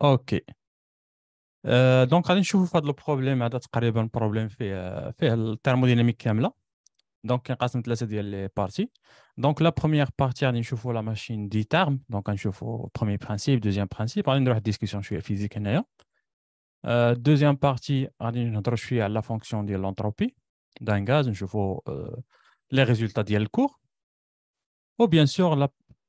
Ok, euh, donc on va voir le problème, on va parler du problème de la thermodynamique. Donc, on va parler de la partie. Donc, la première partie, on va voir la machine d'Etherm. Donc, on va voir le premier principe, le deuxième principe. On va parler de la discussion physique, d'ailleurs. Deuxième partie, on va parler de la fonction de l'entropie d'un gaz. On va voir les résultats de cours. Ou bien sûr, la...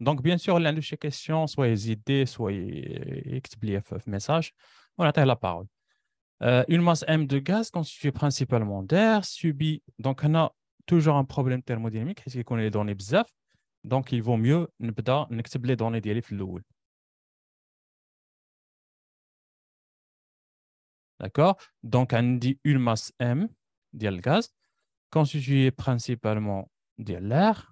donc, bien sûr, l'un de ces questions, soit les idées, soit euh, XBFF message, on attend la parole. une masse M de gaz constituée principalement d'air subit, donc on a toujours un problème thermodynamique, parce qu'on dans les données bzaf, donc il vaut mieux نبدا نكتب les données ديالي في D'accord Donc, on dit une masse M, de gaz, constituée principalement de l'air,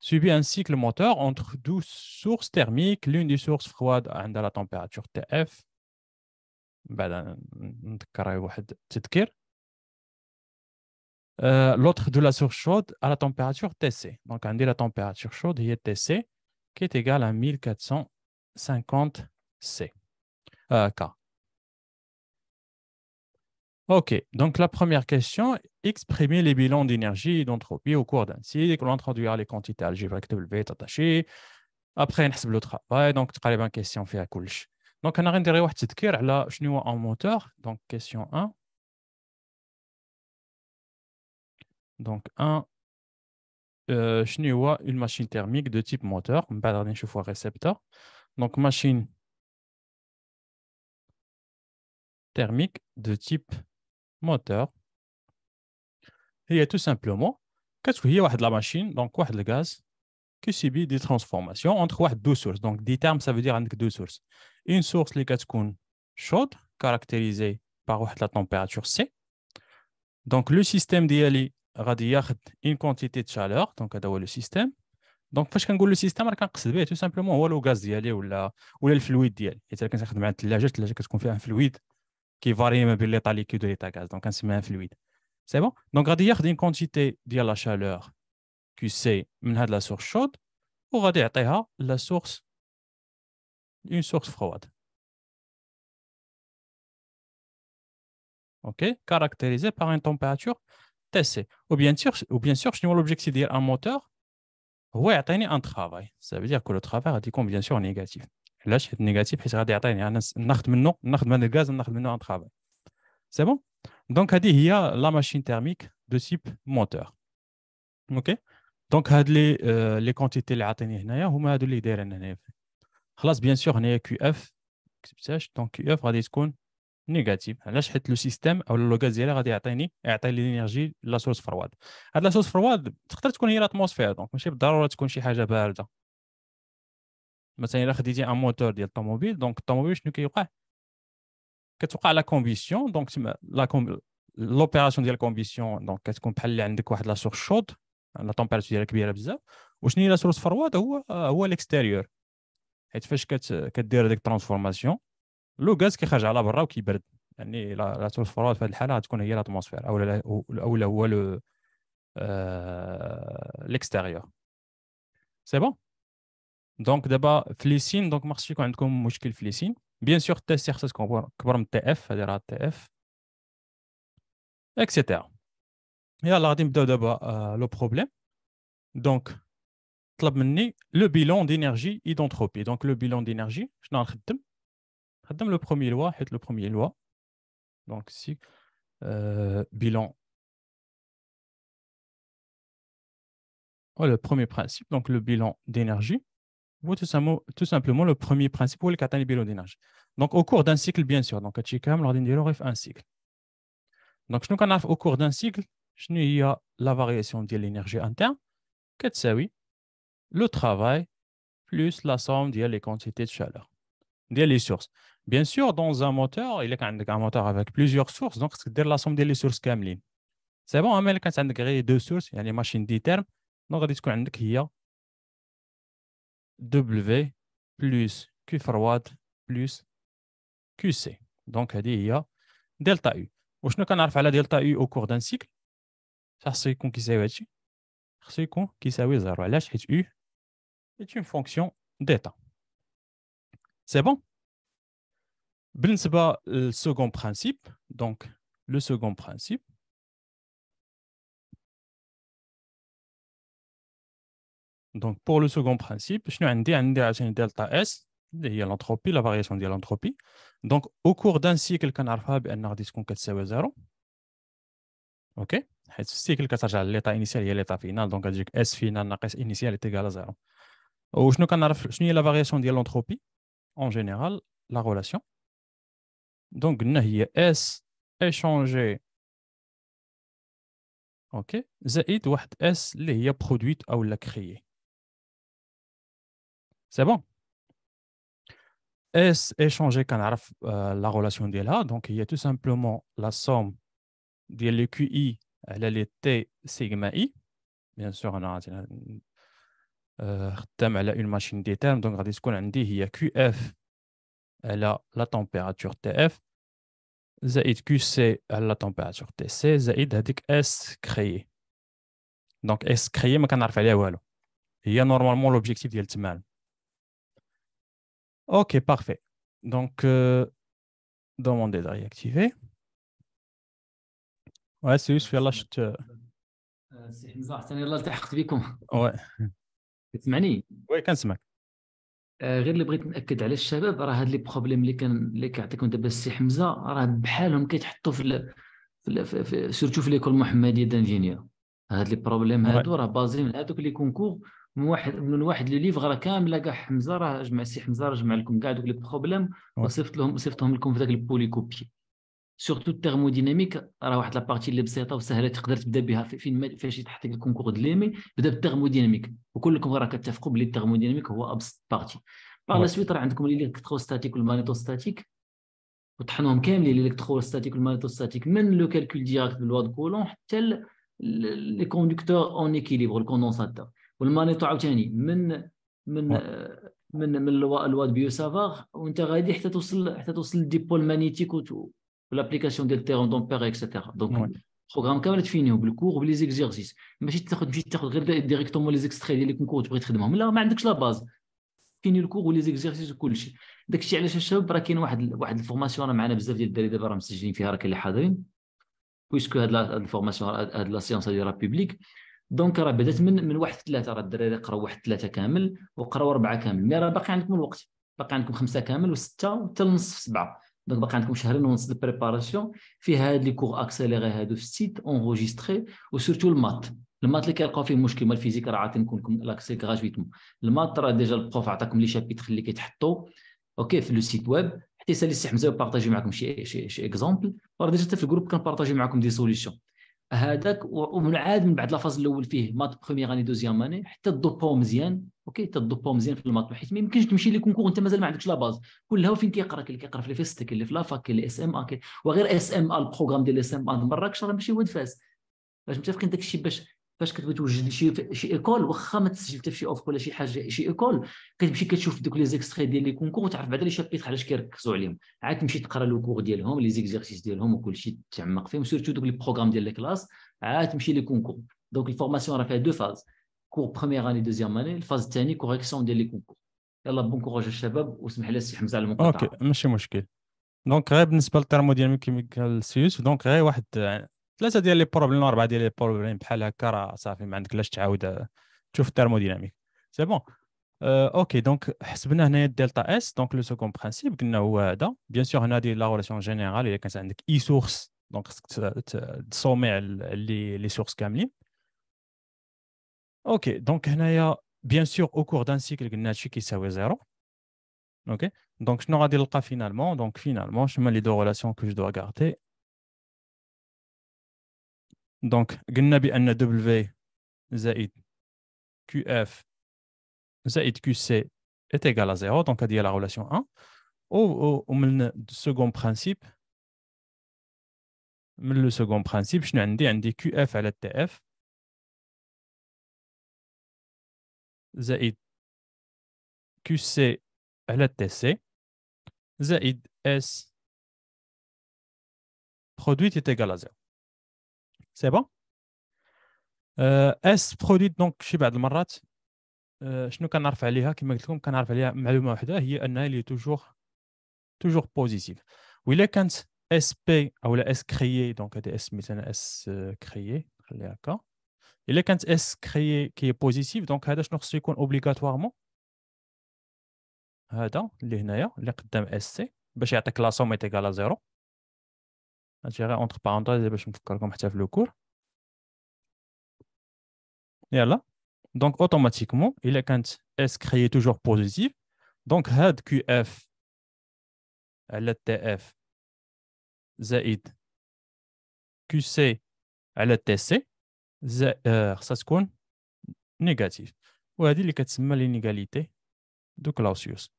subit un cycle moteur entre deux sources thermiques, l'une des sources froides à la température TF, euh, euh, l'autre de la source chaude à la température TC. Donc, on la température chaude, il TC, qui est égale à 1450 C, euh, K. OK, donc la première question, exprimer les bilans d'énergie et d'entropie au cours d'un cycle, introduire les quantités algébriques W attachées, après on le travail, donc une question فيها couche. Donc on a غير de ce là, je en moteur, donc question 1. Donc 1 euh, je vois une machine thermique de type moteur, dernière fois récepteur. Donc machine thermique de type moteur. Il y a tout simplement, qu'est-ce qu'il y a de la machine, donc quoi le gaz, qui subit des transformations entre deux sources. Donc, des termes, ça veut dire deux sources. Une source, qui est chaude, caractérisée par la température C. Donc, le système d'IALI radiait une quantité de chaleur, donc, le système. Donc, fais qu'on le système, on va tout simplement, ou le gaz d'IALI ou le fluide d'IALI. Et c'est là qu'on fait un fluide qui varie même l'état liquide et l'état gaz, donc un fluide. C'est bon Donc, il y a une quantité de la chaleur QC de la source chaude ou la source une source froide. OK Caractérisée par une température TC. Ou bien sûr, ou bien sûr je n'ai l'objectif de dire un moteur ou un travail. Ça veut dire que le travail a des combinaisons négatives. علاش حيت نيجاتيف حيت غادي يعطيني انا ناخذ منه ناخذ من الغاز ناخذ منه انترافاي سي بون دونك هذه هي لا ماشين تيرميك دو تيب موتور اوكي دونك هاد لي آه، لي كونتيتي اللي عاطيني هنايا هما هادو اللي دايرين هنايا خلاص بيان سور هنايا كيو اف كتبتهاش دونك كيو اف غادي تكون نيجاتيف علاش حيت لو سيستيم او غاز ديالي غادي يعطيني يعطي لي انرجي لا سورس فرواد هاد لا سورس فرواد تقدر تكون هي الاتموسفير دونك ماشي بالضروره تكون شي حاجه بارده mais c'est un moteur d'automobile donc l'automobile nous qui est Qu'est-ce qu'a la combustion l'opération de la combustion c'est la température est bizarre? ou la source froide ou l'extérieur? Et tu fais transformation, qui a la barre la source froide fait le pâle l'atmosphère ou l'extérieur. C'est bon donc d'abord physisine donc marcher quand même comme moche le physisine bien sûr TF parce que on TF à derrière TF etc et alors d'abord euh, le problème donc l'amener le bilan d'énergie entropie donc le bilan d'énergie je ne redonne redonne le premier loi hête le premier loi donc ici, euh, bilan oh, le premier principe donc le bilan d'énergie ou tout simplement, le premier principe ou le de d'énergie. Donc, au cours d'un cycle, bien sûr. Donc, à un cycle. Donc, je nous au cours d'un cycle, il y a la variation de l'énergie interne, que le travail, plus la somme de les quantités de chaleur, de les sources. Bien sûr, dans un moteur, il y a un moteur avec plusieurs sources, donc c'est la somme des sources كاملين. C'est bon, hein, mais quand tu as deux sources, il y a les machines ditermes, donc y a W plus Q plus QC. Donc, il y a delta U. je ne connais pas la delta U au cours d'un cycle. Ça, c'est qui U est une fonction d'état. C'est bon? c'est le second principe. Donc, le second principe. Donc, pour le second principe, je suis delta S, il y a l'entropie, la variation de l'entropie. Donc, au cours d'un cycle, on a un 0. OK حيت السيكل كترجع final. انيسيال هي ليطا فينال initial S فينال انيسيال 0. وشنو كنعرف شنو هي لا فارياسيون ديال relation. en général, la relation. Donc, on هي S échangé OK S, produit c'est bon. S échangé on a la euh, relation là, donc il y a tout simplement la somme de QI elle est T sigma I. Bien sûr, on a euh, euh, une machine des donc on ce qu'on a dit, il y a QF, elle a la température TF, Zaid QC, elle a la température TC, Zaid hadik S créé. Donc S créé, mais qu'on a Il y a normalement l'objectif de d'Yeltman. OK, parfait. Donc, euh, demandez de réactiver. Ouais, c'est juste يلا شفت صراحة يلا التحقت بكم. Ouais. كتسمعني؟ وي كنسمعك. غير اللي بغيت ناكد على الشباب راه هاد لي بروبليم اللي كان اللي كيعطيكم دابا السي حمزه راه بحالهم كيتحطوا في, في, في, في سيرتو في ليكول المحمديه دانجينيا هاد لي بروبليم هادو راه بازين هادوك لي كونكور من واحد من واحد لي ليفغ راه كامله كاع حمزه راه جمع سي حمزه راه جمع لكم كاع دوك لي بروبليم وصيفط لهم صيفطهم لكم في ذاك البولي كوبي سورتو التيرموديناميك راه واحد لابارتي اللي بسيطه وسهله تقدر تبدا بها فين ما فاش يتحط لك الكونكور ليمي بدا بالتيرموديناميك وكلكم راه كتفقوا بلي التيرموديناميك هو ابسط بارتي باغ لا سويت راه عندكم الالكتروستاتيك ستاتيك وطحنهم كاملين الالكتروستاتيك ستاتيك من لو كالكول ديراكت باللوا دو كولون حتى لي كوندكتور اون ايكيليبر الكوندونساتور والمانيطو عاوتاني من من آه. من من الواد بيو سافار وانت غادي حتى توصل حتى توصل للديبول مانيتيك ولابليكاسيون ديال تيرون دومبير اكسيتيرا دونك بروغرام كامل تفينيو بالكور وبلي زيكزيرسيس ماشي تاخذ ماشي تاخذ غير ديريكتومون لي زيكستري ديال الكونكور تبغي تخدمهم لا ما عندكش لا باز فيني الكور ولي زيكزيرسيس وكل شيء داك الشيء علاش الشباب راه كاين واحد واحد الفورماسيون راه معنا بزاف ديال الدراري دابا راه مسجلين فيها راه كاين اللي حاضرين بويسكو هاد الفورماسيون هاد لا سيونس هادي راه بيبليك دونك راه بدات من من واحد ثلاثه راه الدراري قراو واحد ثلاثه كامل وقراو اربعه كامل مي راه باقي عندكم الوقت باقي عندكم خمسه كامل وسته حتى لنصف سبعه دونك باقي عندكم شهرين ونص د بريباراسيون فيها هاد لي كور اكسيليغي هادو في السيت اونغوجيستري وسورتو المات المات اللي كيلقاو فيه مشكل ما الفيزيك راه عاد نكون لكم لاكسي غراتويتمون المات راه ديجا البروف عطاكم لي شابيتر اللي كيتحطوا اوكي في لو سيت ويب حتى يسالي السي حمزه وبارطاجي معكم شي شي شي اكزومبل راه ديجا حتى في الجروب كنبارطاجي معكم دي سوليسيون هذاك ومن عاد من بعد لافاز الاول فيه مات بروميير اني دوزيام اني حتى الدوبو مزيان اوكي حتى الدوبو مزيان في المات حيت ما يمكنش تمشي لي كونكور مازال ما عندكش لا باز كلها فين كيقرا كي اللي كيقرا في الفيست كاين اللي في لافاك اللي اس ام ا وغير اس ام ا البروغرام ديال اس ام ا مراكش راه ماشي هو فاس باش متفقين داك الشيء باش فاش كتبغي توجد شي شي ايكول واخا ما تسجل حتى في شي اوفر ولا شي حاجه شي ايكول كتمشي كتشوف دوك لي زيكستري ديال لي كونكور وتعرف بعدا لي شابيتر علاش كيركزوا عليهم عاد تمشي تقرا لو كور ديالهم لي زيكزيرسيس ديالهم وكلشي تعمق فيهم سورتو دوك لي بروغرام ديال لي كلاس عاد تمشي لي كونكور دونك الفورماسيون راه فيها دو فاز كور بروميير اني دوزيام اني الفاز الثاني كوريكسيون ديال لي كونكور يلا بون كوراج الشباب وسمح لي السي حمزه على المقاطعه اوكي ماشي مشكل دونك غير بالنسبه للترموديناميك كيميكال سيوس دونك غير واحد ثلاثه ديال لي بروبليم اربعه ديال لي بروبليم بحال هكا راه صافي ما عندك لاش تعاود آه، تشوف الترموديناميك سي بون أه اوكي دونك حسبنا هنايا الدلتا اس دونك لو سكون برانسيب قلنا هو هذا بيان سور هنا ديال لا ريلاسيون جينيرال الا كانت عندك اي سورس دونك خصك تصوميع لي لي سورس كاملين اوكي دونك هنايا بيان سور او كور دان سيكل قلنا هادشي كيساوي زيرو اوكي دونك شنو غادي نلقى فينالمون دونك فينالمون شنو هما لي دو ريلاسيون كو جو دو غاردي donc قلنا بان W QF QC est égal à 0 donc il la relation 1 ou le second principe le second principe je n'ai un QF à TF QC à TC S produit est égal à 0 سي بون اس برودويت دونك شي بعض المرات euh, شنو كنعرف عليها كما قلت لكم كنعرف عليها معلومه واحده هي انها لي توجور توجور بوزيتيف و الا كانت اس بي او لا اس كريي دونك هذه اس مثلا اس كريي euh, خليها هكا الا كانت اس كريي كي بوزيتيف دونك هذا شنو خصو يكون اوبليغاتوارمون هذا اللي هنايا اللي قدام اس سي باش يعطيك لا سوم ا زيرو هادشي غير اونتر بارونتيز باش نفكركم حتى في لو كور يلا دونك اوتوماتيكمون الا كانت اس كريي توجور بوزيتيف دونك هاد كيو اف على تي اف زائد كيو سي على تي سي خصها تكون نيجاتيف وهذه اللي كتسمى لينيغاليتي دو كلاوسيوس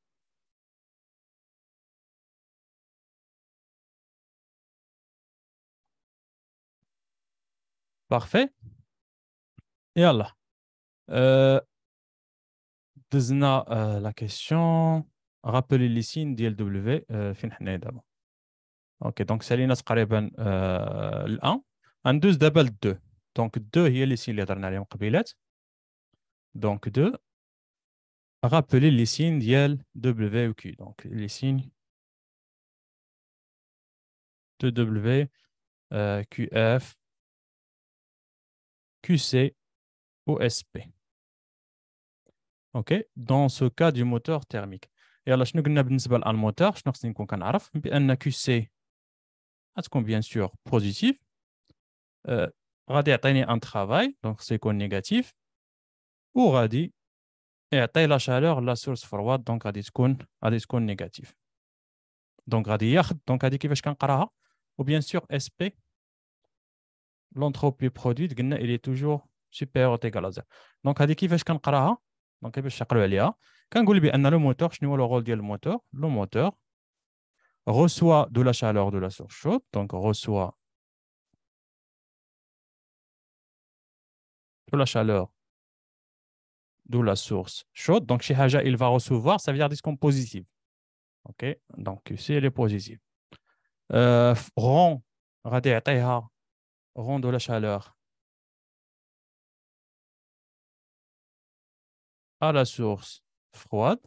Parfait. Yallah. Euh, euh, la question. Rappelez les signes d'ILW. Euh, ok, donc Salina Sqariban, euh, le 1. Un 2, d'abord 2. Donc 2, il y a les signes d'ILW. Donc 2. Rappelez les signes d'ILW ou Q. Donc les signes de WQF euh, QF. QC QCOSP. OK Dans ce cas du moteur thermique. Et alors, je ne sais pas le moteur, je ne sais pas si on peut un QC bien sûr positif. Radi a un travail, donc c'est qu'on négatif. Ou radi et taille la chaleur, la source forward, donc radi qu'on négatif. Donc radi yacht, donc radi qui va se ou bien sûr SP l'entropie produite, il est toujours supérieur ou égal à zéro. Donc, هذه كيفاش كنقراها؟ دونك كيفاش نقراو عليها؟ كنقول بان لو موتور شنو هو le rôle du moteur. Le moteur reçoit de la chaleur de la source chaude, donc reçoit de la chaleur de la source chaude. Donc, chez Haja, il va recevoir, ça veut dire disque positif. OK Donc, c'est elle est positive. Euh, rond, غادي de la chaleur à la source froide.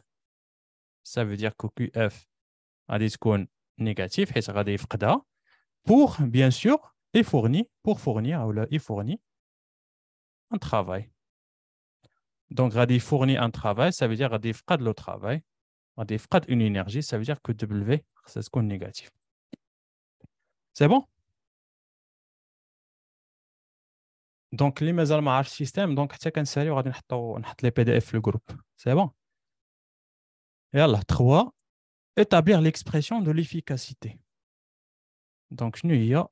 Ça veut dire que QF a des scones négatifs pour, bien sûr, et fournit, pour fournir, il fournit un travail. Donc, il fournit un travail, ça veut dire qu'il frad le travail. Il frad une énergie, ça veut dire que W, c'est ce qu'on négatif. C'est bon دونك اللي مازال ما عرفش السيستم دونك حتى كنسالي وغادي نحطو نحط لي بي دي اف في الجروب سي بون يلا 3 établir l'expression de l'efficacité دونك شنو هي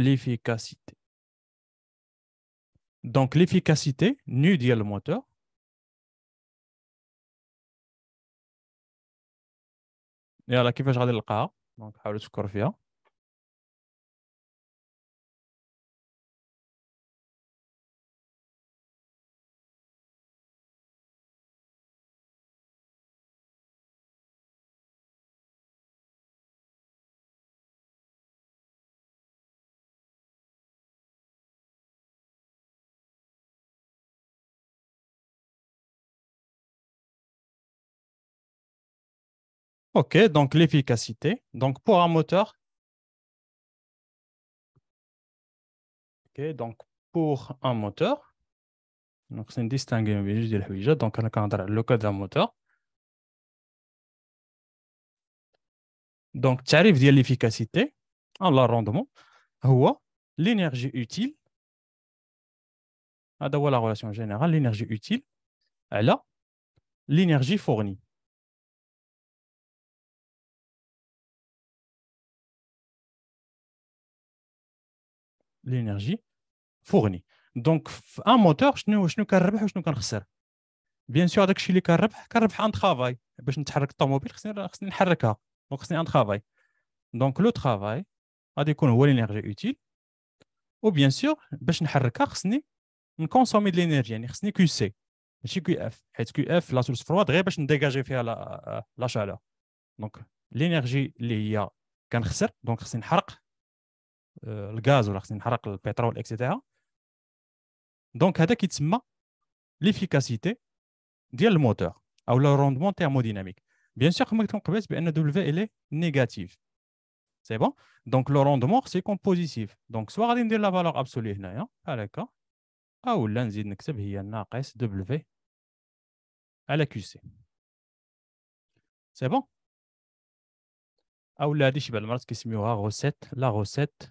l'efficacité دونك l'efficacité نو ديال الموتور يلا كيفاش غادي نلقاها دونك حاولوا تفكروا فيها OK, donc l'efficacité. Donc pour un moteur, OK, donc pour un moteur, donc c'est une distinction de donc le cas d'un moteur. Donc tarif de l'efficacité, la rendement, l'énergie utile. la relation générale, l'énergie utile, elle a l'énergie fournie. فورني دونك في ان موتور شنو شنو كنربح وشنو كنخسر بيان سور داكشي اللي كنربح كنربح ان ترافاي باش نتحرك الطوموبيل خصني خصني نحركها دونك خصني ان ترافاي دونك لو ترافاي غادي يكون هو لينيرجي اوتيل و بيان سور باش نحركها خصني نكونسومي دي لينيرجي يعني خصني كيو سي ماشي كيو اف حيت كيو اف لا سورس فرواد غير باش نديجاجي فيها لا لا شالور دونك لينيرجي اللي هي كنخسر دونك خصني نحرق le gaz ou le pétrole, etc. Donc, à ta quittéma l'efficacité, du moteur ou le rendement thermodynamique. Bien sûr, comme tu le connais, le N.W. est négatif. C'est bon. Donc, le rendement c'est qu'on positif. Donc, soit on a la valeur absolue, n'ya ou l'un des indices, il y a un W à la QC. C'est bon. Ou le a dit chez Balmarce que c'est recette, la recette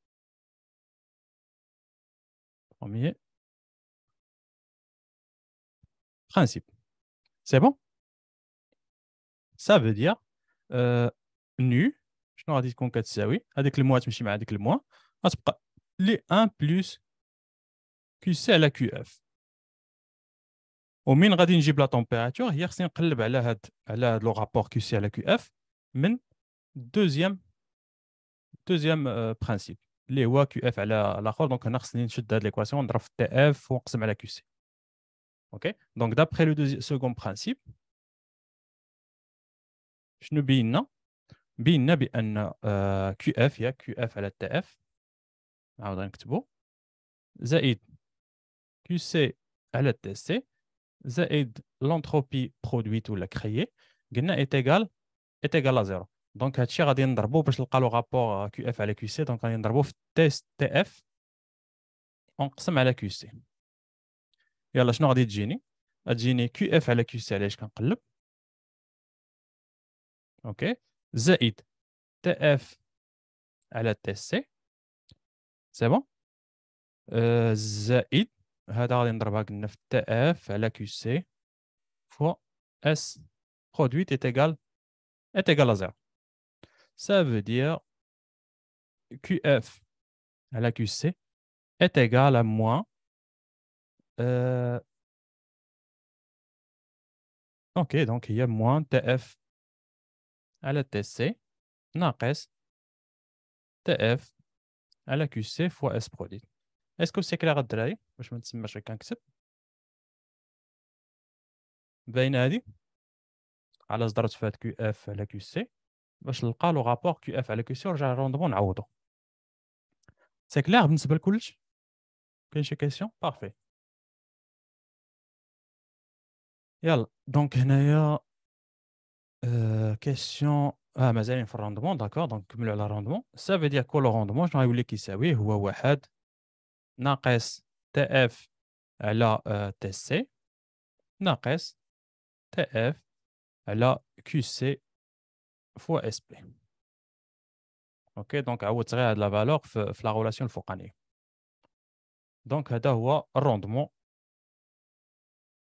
Premier principe. C'est bon Ça veut dire euh, nu, je n'aurai dit qu'on oui, avec le mois, avec le mois, ah, les 1 plus QC à la QF. Au غادي نجيب لا température هي خصني نقلب على هاد le rapport Qc à la Qf, على deuxième اف euh, اللي هو كيو اف على الاخر دونك هنا خصني نشد هاد ليكواسيون نضرب في تي اف ونقسم على كيو سي اوكي دونك دابخي لو سكون برانسيب شنو بينا بينا بان آه، كيو اف هي كيو اف على تي اف نعاود نكتبو زائد كيو سي على تي سي زائد لونتروبي برودويت ولا كريي قلنا ايتيغال ايتيغال لا زيرو دونك هادشي غادي نضربو باش نلقى لو رابور كيو اف على كيو سي دونك غادي نضربو في تيست تي اف ونقسم على كيو سي يلا شنو غادي تجيني غتجيني كيو اف على كيو سي علاش كنقلب اوكي زائد تي اف على تي سي سي بون زائد هذا غادي نضربها قلنا في تي اف على كيو سي فوا اس برودويت ايتيغال ايتيغال زيرو ça veut dire QF à la QC est égal à moins euh, OK, donc il y a moins TF à la TC, ناقص TF à la QC fois S produit. Est-ce que c'est clair à me واش que نتسمعش كنكتب On va على درجة فات QF à la QC باش نلقى لو رابور كيو اف على كيو سي ورجع الروندمون نعوضو سي كلير بالنسبه لكلش كاين شي كيسيون بارفي يلا دونك هنايا أه... كيسيون اه مازالين في الروندمون داكور دونك نكملو على الروندمون سا في دير روندمون شنو غيولي كيساوي هو واحد ناقص تي اف على تي آه، سي ناقص تي اف على كيو سي fois SP. OK donc à tiré à de la valeur la relation ait. donc c'est un rendement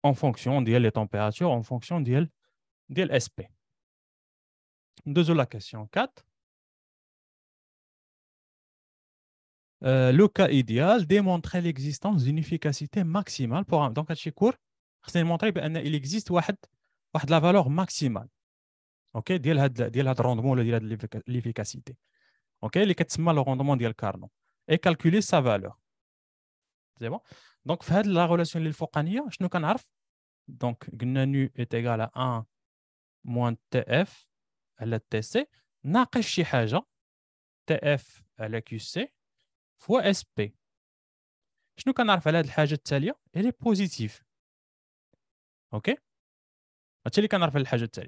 en fonction de la température en fonction de l'SP. SP Deuxième la question 4 euh, le cas idéal démontrer l'existence d'une efficacité maximale pour un donc à كور court, il existe واحد une, la valeur maximale Ok, dire rendement le de l'efficacité. Ok, les le rendement de et calculer sa valeur. C'est bon. Donc la relation qu'il faut faire, Donc est égal à 1 moins tf la tc. N'a est TF la qc fois sp. Je ne connais rien de Il est positif. Ok. de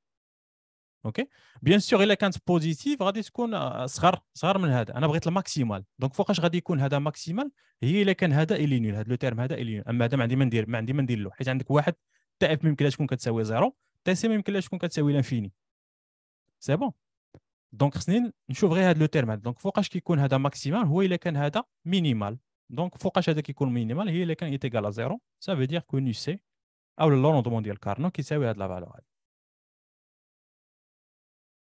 اوكي بيان سور الا كانت بوزيتيف غادي تكون آه، صغر صغر من هذا انا بغيت الماكسيمال دونك فوقاش غادي يكون هذا ماكسيمال هي الا كان هذا الي نول هذا لو تيرم هذا الي نول اما هذا ما عندي ما ندير ما عندي ما ندير له حيت عندك واحد تا اف ما يمكنلاش تكون كتساوي زيرو تا سي ما يمكنلاش تكون كتساوي لانفيني سي بون دونك خصني نشوف غير هذا لو تيرم هذا دونك فوقاش كيكون هذا ماكسيمال هو الا كان هذا مينيمال دونك فوقاش هذا كيكون مينيمال هي الا كان ا زيرو سا فو دير كو نو سي او لو روندمون ديال كارنو كيساوي هاد لا فالور هادي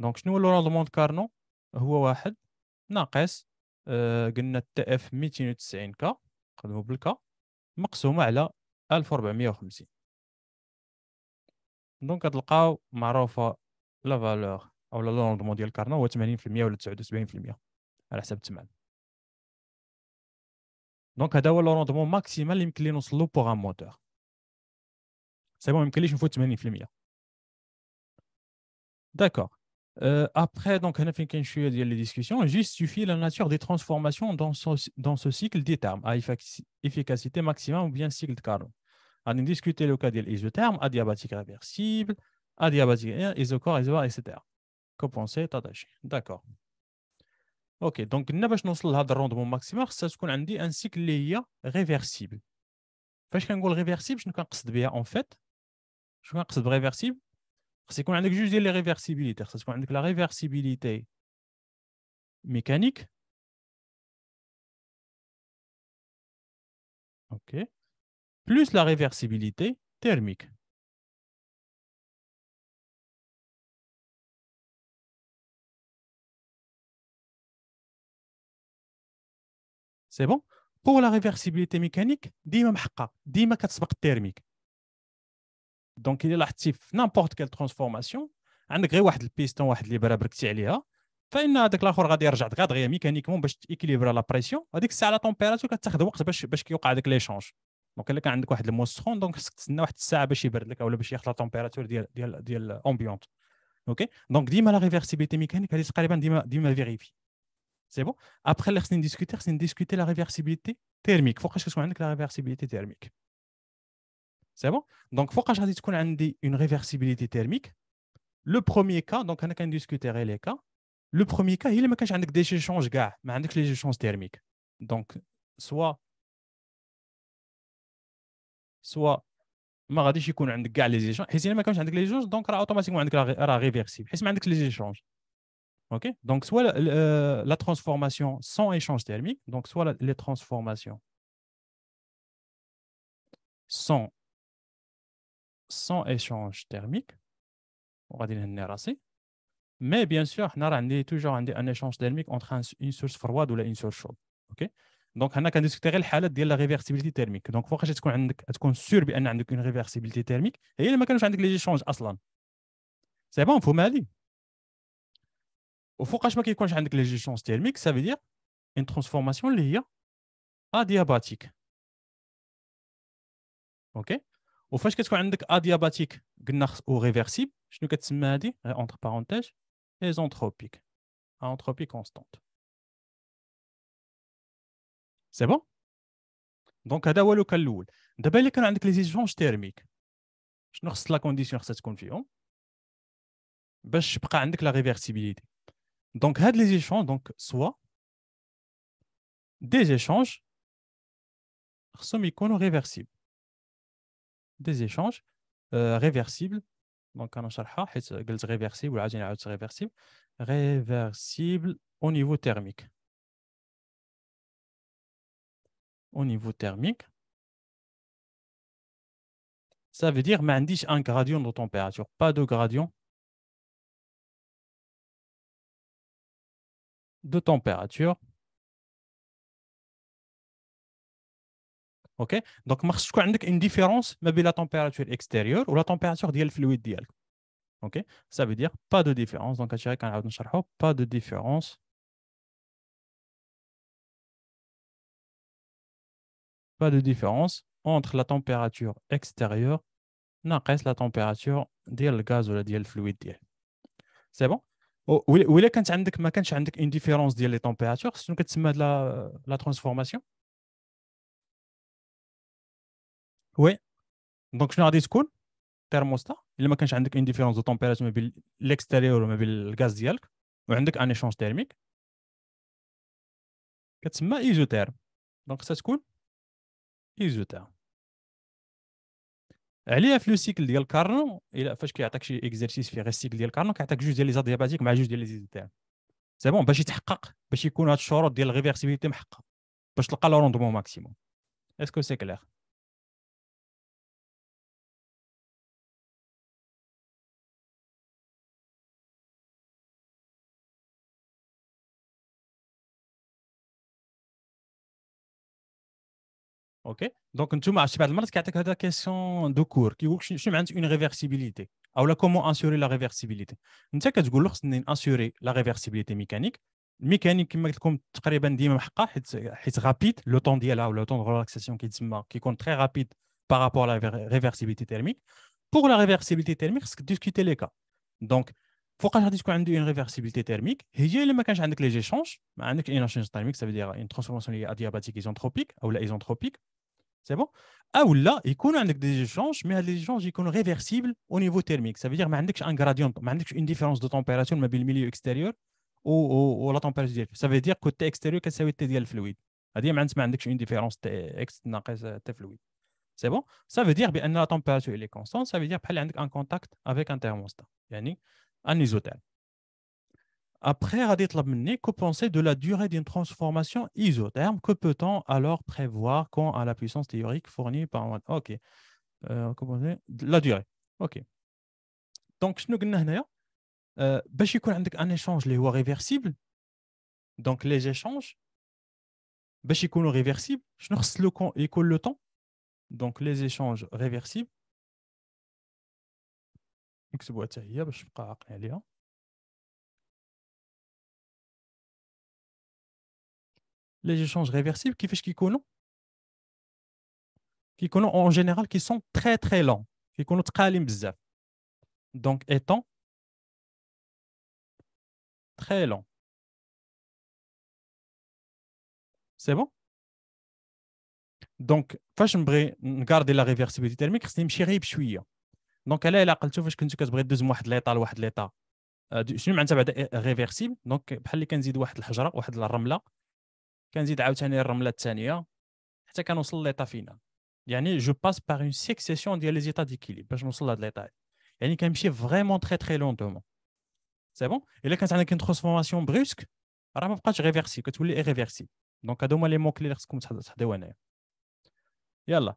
دونك شنو هو لو روندمون كارنو هو واحد ناقص أه قلنا تي اف 290 كا نخدمو بالكا مقسومه على 1450 دونك كتلقاو معروفه لا فالور او لا روندمون ديال كارنو هو 80% ولا 79% على حسب التمام دونك هذا هو لو روندمون ماكسيمال اللي يمكن لي نوصلو بوغ ان موتور سي بون ميمكنليش نفوت 80% داكور Euh, après, donc, les discussions, la nature des transformations dans ce, dans ce cycle à efficacité maximum ou bien cycle de Carnot. On a discuté le cas des isothermes, adiabatique réversible, adiabatique isocore, etc. etc. pensez attaché. D'accord. OK, donc, nous avons le rendement maximum, qu'on a dit un cycle réversible. Quand je dis réversible, je ne bien en fait, je ne réversible c'est qu'on a dû les réversibilités c'est qu'on a la réversibilité mécanique ok plus la réversibilité thermique c'est bon pour la réversibilité mécanique dîmaḥqa dîma katsbq thermique دونك الا لاحظتي في نامبورت كيل ترانسفورماسيون عندك غير واحد البيستون واحد الليبره بركتي عليها فان هذاك الاخر غادي يرجع دغيا ميكانيكمون باش تيكيليبرا لا بريسيون هذيك الساعه لا طومبيراتور كتاخذ وقت باش باش كيوقع داك ليشونج دونك الا كان عندك واحد الموس سخون دونك خصك تسنى واحد الساعه باش يبرد لك اولا باش ياخذ لا طومبيراتور ديال ديال ديال امبيونت اوكي دونك ديما لا ريفيرسيبيتي ميكانيك هذه تقريبا ديما ديما فيريفي سي بون ابخي اللي خصني نديسكوتي خصني نديسكوتي لا ريفيرسيبيتي تيرميك فوقاش كتكون عندك لا ريفيرسيبيتي تيرميك c'est bon donc faut que j'analyse qu'on une réversibilité thermique le premier cas donc on a discuté les cas le premier cas il y a quand j'ai des échanges gars mais les échanges thermiques. donc soit soit ma gadi je gars les échanges et si le mec quand j'ai donc automatiquement elle est réversible et c'est quand je les échanges donc soit la transformation sans échange thermique donc soit les transformations sans sans échange thermique. On va dire Mais bien sûr, on a toujours un échange thermique entre une source froide ou une source chaude. Donc, on a discuté de la réversibilité thermique. Donc, il faut que tu sûr qu'il y a une réversibilité thermique. Et il n'y a pas les échanges, aslan. C'est bon, il faut m'aller. Il faut que tu sois sûr les échanges thermiques. Ça veut dire une transformation liée à adiabatique. OK وفاش كتكون عندك ادياباتيك قلنا او ريفيرسيبل شنو كتسمى هذه اونتر بارونتاج ايزونتروبيك انتروبي كونستانت سي بون دونك هذا هو لوكال الاول دابا الا كان عندك ليزيجونج تيرميك شنو خص لا كونديسيون خصها تكون فيهم باش تبقى عندك لا ريفيرسيبيليتي دونك هاد لي زيشونج دونك سوا دي زيشونج خصهم يكونوا ريفيرسيبل des échanges euh, réversibles. Donc, on a euh, réversible ou réversible, réversible au niveau thermique. Au niveau thermique, ça veut dire mais un gradient de température, pas de gradient de température. Donc, دونك ما خصش تكون عندك la ديفيرونس ما بين لا تمبيراتور اكستيريور ولا تمبيراتور ديال الفلويد ديالك اوكي سا veut دير با pas de différence entre la température extérieure reste la température ديال الغاز ولا ديال الفلويد C'est bon بون كانت عندك ما كانش عندك entre ديال لي تمبيراتور شنو كتسمى لا لا وي دونك شنو غادي تكون تيرموستا الا ما كانش عندك اون ديفيرونس دو تومبيراتور ما بين ليكستيريور وما بين الغاز ديالك وعندك ان ايشونج تيرميك كتسمى ايزوتير دونك خصها تكون ايزوتيرم عليها في لو سيكل ديال كارنو الا فاش كيعطيك شي اكزرسيس في غير السيكل ديال كارنو كيعطيك جوج ديال لي زادياباتيك مع جوج ديال لي زيزوتيرم سي بون باش يتحقق باش يكون هاد الشروط ديال الريفيرسيبيليتي محقق باش تلقى لو روندمون ماكسيموم اسكو سي كلير Donc, je une question de cours, qui est une réversibilité. Ou comment assurer la réversibilité Je ne sais assurer la réversibilité mécanique. La mécanique, comme très dit, est rapide. Le temps de relaxation qui compte très rapide par rapport à la réversibilité thermique. Pour la réversibilité thermique, discutez les cas. Faut que je quand il y a une réversibilité thermique, il y a le machin quand il des échanges, il y a une échange thermique, ça veut dire une transformation adiabatique isentropique, ou isentropique, c'est bon. Ah ou là, il y a mais il y a des échanges, mais à échanges ils sont réversibles au niveau thermique, ça veut dire quand il y a un gradient, quand il y une différence de température entre le milieu extérieur ou la température, ça veut dire que côté extérieur que ça veut dire le fluide. y a une différence de fluide, c'est bon. Ça veut dire que la température est constante, ça veut dire qu'elle est en contact avec un thermostat un isotherme. Après, Radi Tlabmeni, que penser de la durée d'une transformation isotherme Que peut-on alors prévoir quand à la puissance théorique fournie par... OK. Euh, la durée. OK. Donc, nous euh, ben, a un échange les réversible. Donc, les échanges, باش يكونوا réversibles, je le temps. Donc, les échanges réversibles, نكتبوها حتى هي باش تبقى عاقل عليها لي جيشونج ريفيرسيبل كيفاش كيكونوا كيكونوا اون جينيرال كي سون تري تري لون كيكونوا تقالين بزاف دونك ايتون تري لون سي بون دونك فاش نبغي نكاردي لا ريفيرسيبيليتي تيرميك خصني نمشي غير بشويه دونك الا الا قلتو فاش كنتو كتبغي دوز من واحد ليطا لواحد آه، ليطا شنو معناتها بعدا آه، ريفيرسيبل آه، دونك بحال اللي كنزيد واحد الحجره واحد الرمله كنزيد عاوتاني الرمله الثانيه حتى كنوصل ليطا فينا يعني جو باس باغ اون سيكسيسيون ديال لي زيتا ديكيليب باش نوصل لهاد ليطا يعني كنمشي فريمون تري تري لونتومون سي بون الا كانت عندك ترانسفورماسيون بروسك راه ما بقاتش ريفيرسيبل كتولي ايريفيرسي دونك هادو هما لي مون كلي اللي خصكم تحضيو هنايا يلا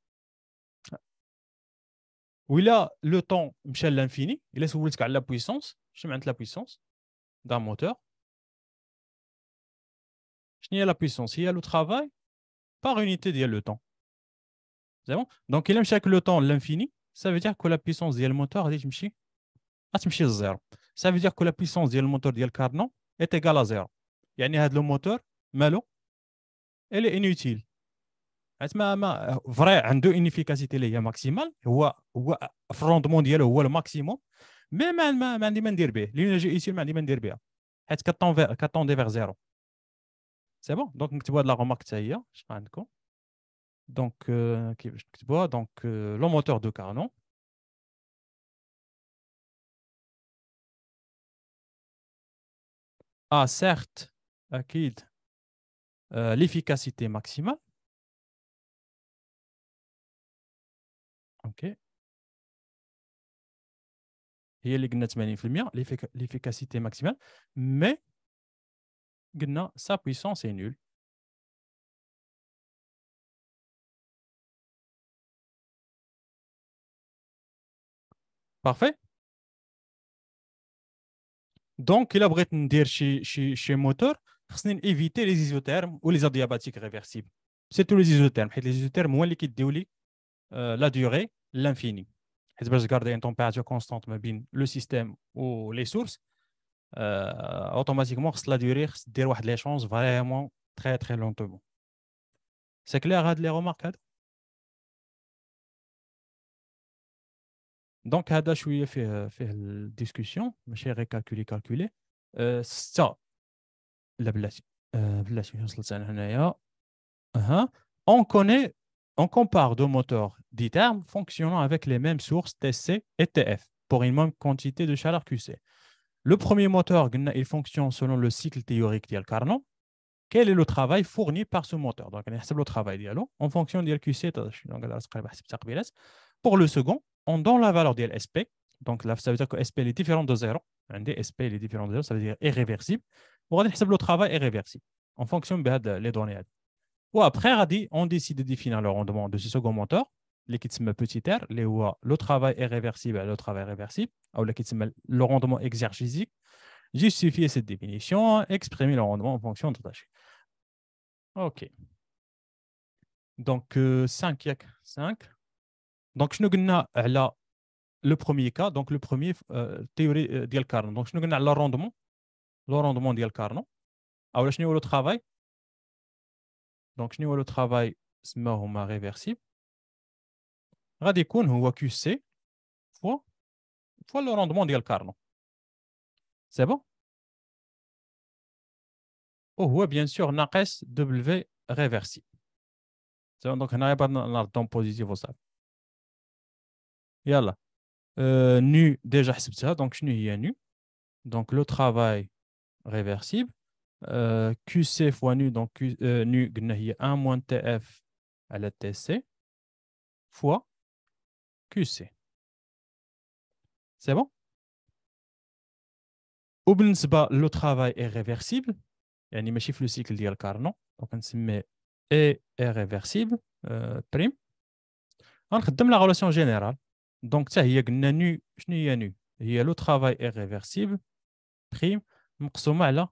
Où il a le temps Michel l'infini, il est la puissance. Je maintiens la puissance d'un moteur. Je la puissance. Il a le travail par unité de le temps. Donc il a le temps l'infini, ça veut dire que la puissance moteur, ah, zéro Ça veut dire que la puissance moteur est égale à zéro. Il y a le moteur. est inutile. حيت ما ما فري عنده انيفيكاسيتي اللي هي ماكسيمال هو هو في الروندمون ديالو هو الماكسيموم مي ما ما, ما عندي ما ندير به لينيرجي ايتيل ما عندي ما ندير بها حيت كطون فيغ كطون دي فيغ زيرو سي بون دونك نكتبوا هاد لا غومارك حتى هي شنو عندكم دونك euh, كيفاش نكتبوها دونك لو موتور دو كارنون اه سيرت اكيد آه, l'efficacité maximale Il y a l'efficacité maximale, mais sa puissance est nulle. Parfait. Donc, il a pourrait moteur dire chez éviter les isothermes ou les adiabatiques réversibles. C'est tous les isothermes. les isothermes moins liquides, des euh, la durée, l'infini. Si vous gardez une température constante le système ou les sources, euh, automatiquement, la durée, les l'échange vraiment très très lentement. C'est clair, les remarques Donc, je suis fait, euh, fait la discussion, je vais recalculer, calculer. ça, la uh-huh. on connaît on compare deux moteurs thermes fonctionnant avec les mêmes sources TC et TF pour une même quantité de chaleur QC. Le premier moteur, il fonctionne selon le cycle théorique de Carnot. Quel est le travail fourni par ce moteur Donc, on le travail en fonction de QC. Pour le second, on donne la valeur de SP. Donc, là, ça veut dire que SP est différent de 0. SP est différent de 0, ça veut dire irréversible. On va le travail irréversible en fonction les données ou après on décide de définir le rendement de ce second moteur les petit petit les où le travail est réversible le travail réversible ou rendement rendement le justifier cette définition exprimer le rendement en fonction de tâche OK donc 5 euh, 5 donc شنو قلنا على le premier cas donc le premier euh, théorie ديال euh, donc شنو قلنا le rendement le rendement ديال ou او شنو le travail donc, nous voyons le travail, c'est ma reversible. Radicon, nous voyons QC fois le rendement d'Iel-Carno. C'est bon? Oh, oui, bien sûr, nous avons SW reversible. Donc, nous n'avons pas le temps positif Voilà. Euh, nu, déjà, c'est ça. Donc, SNU est nu. Donc, le travail réversible euh, QC fois nu, donc euh, nu, euh, 1 moins TF à la TC fois QC. C'est bon Ou bien le travail est réversible, et on imagine le cycle de Carnot, donc on se met et est réversible, euh, prime. On a la relation générale. Donc, c'est il y a nu, je nu. Il y a le travail est réversible, prime, m'ksoma là.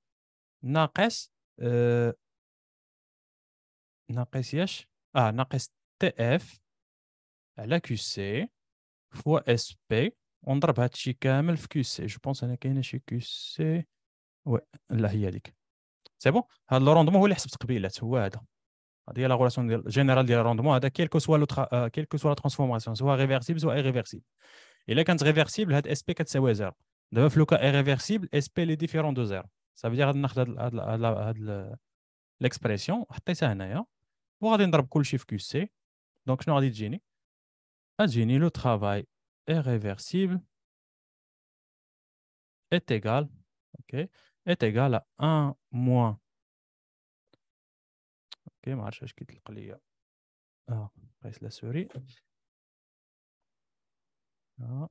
ناقص آه ناقص ياش اه ناقص تي اف على كيو سي فوا اس بي ونضرب هادشي كامل في كيو سي جو بونس انا كاينه شي كيو سي وي لا هي هذيك سي بون هاد لو روندمون هو اللي حسبت قبيلات هو هذا هادي هي لا غولاسيون ديال جينيرال ديال روندمون هذا كيلكو سوا لو تخ... كيلكو سوا لا ترانسفورماسيون سوا ريفيرسيبل سوا ايريفيرسيبل الا كانت ريفيرسيبل هاد اس بي كتساوي زيرو دابا في لوكا ايريفيرسيبل اس بي لي ديفيرون دو زيرو صافي غادي ناخذ هاد هاد ليكسبريسيون حطيتها هنايا وغادي نضرب كلشي في كيو سي دونك شنو غادي تجيني غتجيني لو ترافاي irréversible est égal اوكي est égal à موان اوكي OK ما عرفتش اش كيطلق ليا اه قيس لا سوري اه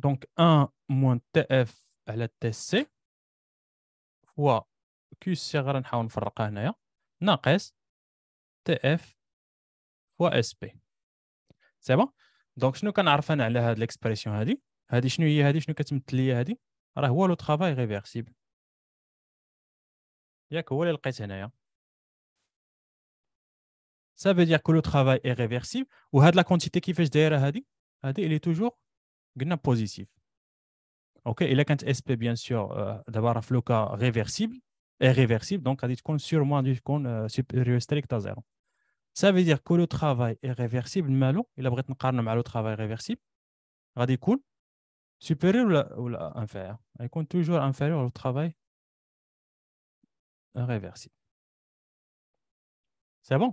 دونك 1 موان تي اف على تي سي فوا كيو سي غير نحاول نفرقها هنايا ناقص تي اف فوا اس بي سي بون دونك شنو كنعرف انا على هاد ليكسبريسيون هادي هادي شنو هي هادي شنو كتمثل ليا هادي راه هو لو طرافاي ريفيرسيبل ياك هو اللي لقيت هنايا سا دير كو لو طرافاي اي ريفيرسيبل وهاد لا كونتيتي كيفاش دايره هادي هادي اللي توجور قلنا positif. Il الا quand اس بي SP sûr, sûr, euh, d'abord le réversible, réversible, irréversible, donc à qu'on sûrement du qu'on euh, supérieur strict à zéro. Ça veut dire que le travail est réversible, mais il a bret nqarn ma le travail réversible, غادي يكون supérieur ou inférieur. Il compte toujours inférieur au travail réversible. C'est bon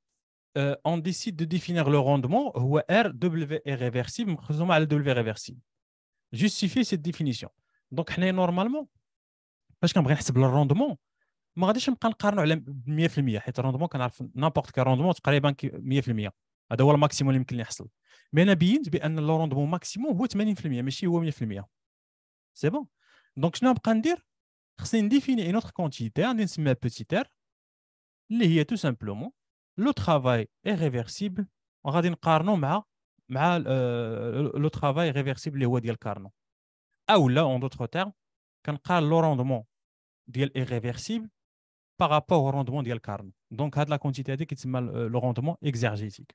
euh, on décide de définir le rendement, R, W est réversible, W réversible. Justifier cette définition. Donc, normalement, parce qu'on le rendement, ما غاديش نبقى نقارنوا على 100% حيت الروندمون كنعرف نابورت كان تقريبا 100% هذا هو الماكسيموم اللي يمكن لي يحصل مي انا بينت بان لو ماكسيموم هو 80% ماشي هو 100% سي بون دونك شنو نبقى ندير خصني نديفيني اون اوتر كونتيتي غادي نسميها بوتيتير اللي هي تو سامبلومون le travail est réversible. On va dit une avec le travail réversible, les est de Carnot. Aujourd'hui, ah, en d'autres termes, quand le rendement est réversible par rapport au rendement de Carnot, donc à de la quantité qui quitté euh, le rendement exergétique.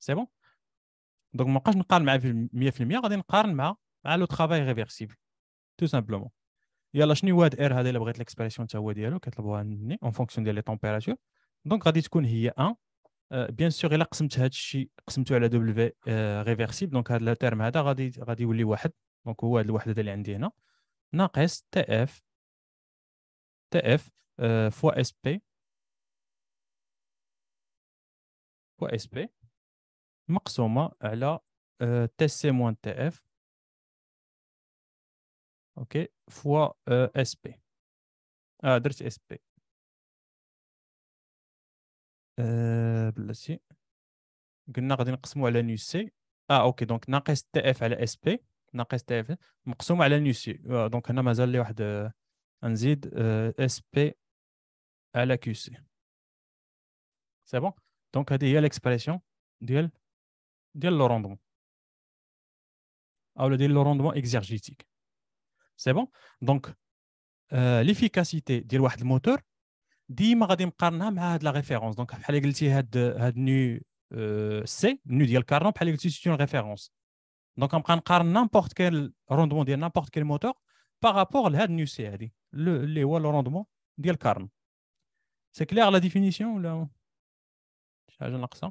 C'est bon. Donc on quand je me parle, mais vu mes films, il y a Carnot le travail réversible. Tout simplement. Il y a la chenille wads r. Il a de l'expression de l'eau en fonction de la température. دونك غادي تكون هي 1 بيان سور الا قسمت هذا الشيء قسمته على دبليو في ريفيرسيبل دونك هذا الترم هذا غادي غادي يولي واحد دونك هو هذه الوحده اللي عندي هنا ناقص تي اف تي اف فوا اس بي فوا اس بي مقسومه على تي سي موان تي اف اوكي فوا اس بي اه درت اس بي آه، بلاتي قلنا غادي نقسمو على نيو سي اه اوكي دونك ناقص تي اف على اس بي ناقص تي اف مقسوم على نيو سي آه، دونك هنا مازال لي واحد آه، نزيد اس بي على كيو سي سي بون دونك هادي هي ليكسبريسيون ديال ديال لو روندمون او ديال لو روندمون اكزيرجيتيك سي بون دونك ليفيكاسيتي ديال واحد الموتور Dix magasins carnes, mais de la référence. Donc, par exemple, tu as de, c'est nu C, nu diel carne. Par exemple, tu as une référence. Donc, on prend carne n'importe quel rendement n'importe quel moteur par rapport à la nu C. Allez, le, le ou le rendement diel carne. C'est clair la définition Je change je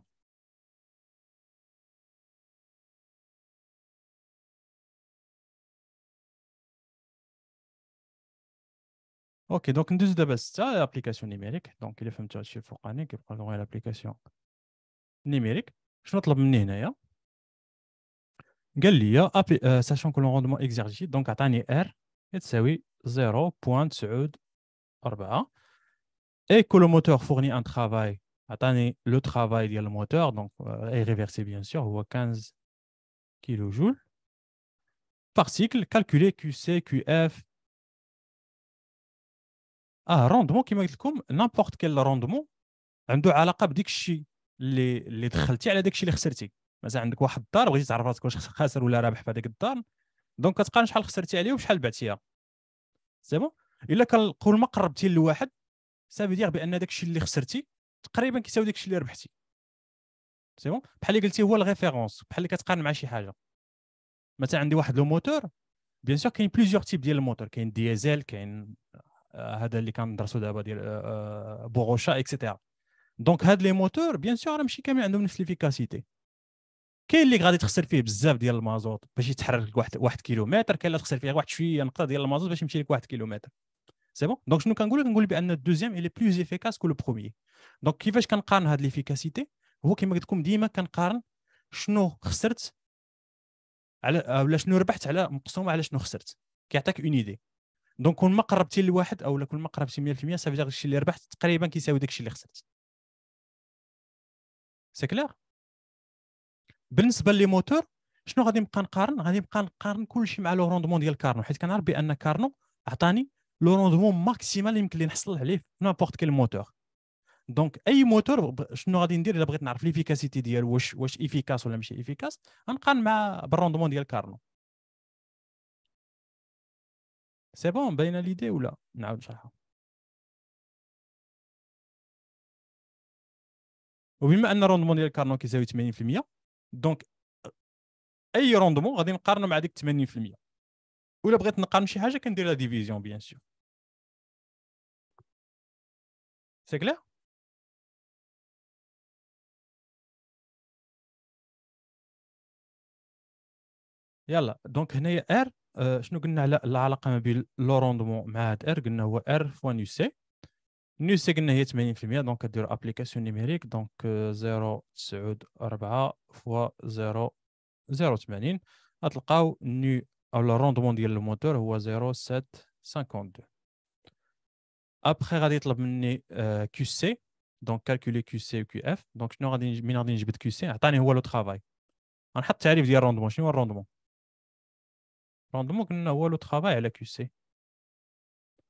Ok, donc nous avons l'application numérique. Donc, il est fait un chiffre pour l'application numérique. Je vais la donner hein. euh, Sachant que le rendement exergique, donc, atteint R, et c'est 0,2. Et que le moteur fournit un travail, atteint le travail du moteur, donc, euh, est reversé, bien sûr, ou à 15 kJ par cycle, calculer QC, QF, اه روندمون كيما قلت لكم نامبورت كيل روندمون عنده علاقه بديك الشيء اللي اللي دخلتي على داك الشيء اللي خسرتي مثلا عندك واحد الدار بغيتي تعرف راسك واش خاسر ولا رابح في هذيك الدار دونك كتقارن شحال خسرتي عليه وشحال بعتيها سي بون الا كان كل ما قربتي لواحد سافي دير بان داك الشيء اللي خسرتي تقريبا كيساوي داك الشيء اللي ربحتي سي بون بحال اللي قلتي هو الريفيرونس بحال اللي كتقارن مع شي حاجه مثلا عندي واحد لو موتور بيان سور كاين بليزيور تيب ديال الموتور كاين ديزل كاين آه، هذا اللي درسوا دابا ديال بوغوشا اكسيتيرا دونك هاد لي موتور بيان سور راه ماشي كاملين عندهم نفس ليفيكاسيتي كاين اللي غادي تخسر فيه بزاف ديال المازوت باش يتحرك واحد واحد كيلومتر كاين اللي تخسر فيه واحد شويه نقطه ديال المازوت باش يمشي لك واحد كيلومتر سي بون دونك شنو كنقول لك كنقول بان الدوزيام الي بلوز افيكاس كو لو بروميي دونك كيفاش كنقارن هاد ليفيكاسيتي هو كما قلت لكم ديما كنقارن شنو خسرت على آه، ولا شنو ربحت على مقسومه على شنو خسرت كيعطيك اون ايدي دونك كون ما قربتي لواحد او كون ما قربتي 100% صافي داكشي اللي ربحت تقريبا كيساوي داكشي اللي خسرت سي كلير بالنسبه لي موتور شنو غادي نبقى نقارن غادي نبقى نقارن كلشي مع لو روندمون ديال كارنو حيت كنعرف بان كارنو عطاني لو روندمون ماكسيمال اللي يمكن لي نحصل عليه في نابورت كيل موتور دونك اي موتور شنو غادي ندير الا بغيت نعرف ليفيكاسيتي ديالو واش واش ايفيكاس ولا ماشي ايفيكاس غنقارن مع بالروندمون ديال كارنو سي بون باينه ليدي ولا نعاود نشرحها وبما ان روندمون ديال كارنو كيساوي 80% دونك اي روندمون غادي نقارنه مع ديك 80% ولا بغيت نقارن شي حاجه كندير لا ديفيزيون بيان سور سي كلير يلا دونك هنايا ار آه، شنو قلنا على العلاقه ما بين لو روندمون مع هاد ار قلنا هو ار فوا نيو سي نيو سي قلنا هي 80% دونك كدير ابليكاسيون نيميريك دونك 0 9 4 فوا 0 0 80 غتلقاو نيو او لو روندمون ديال الموتور هو 0 7 52 ابخي غادي يطلب مني كيو uh, سي دونك كالكولي كيو سي وكيو اف دونك شنو غادي من غادي نجبد كيو سي عطاني هو لو ترافاي غنحط التعريف ديال الروندمون شنو هو الروندمون rendement que nous avons le travail à la QC.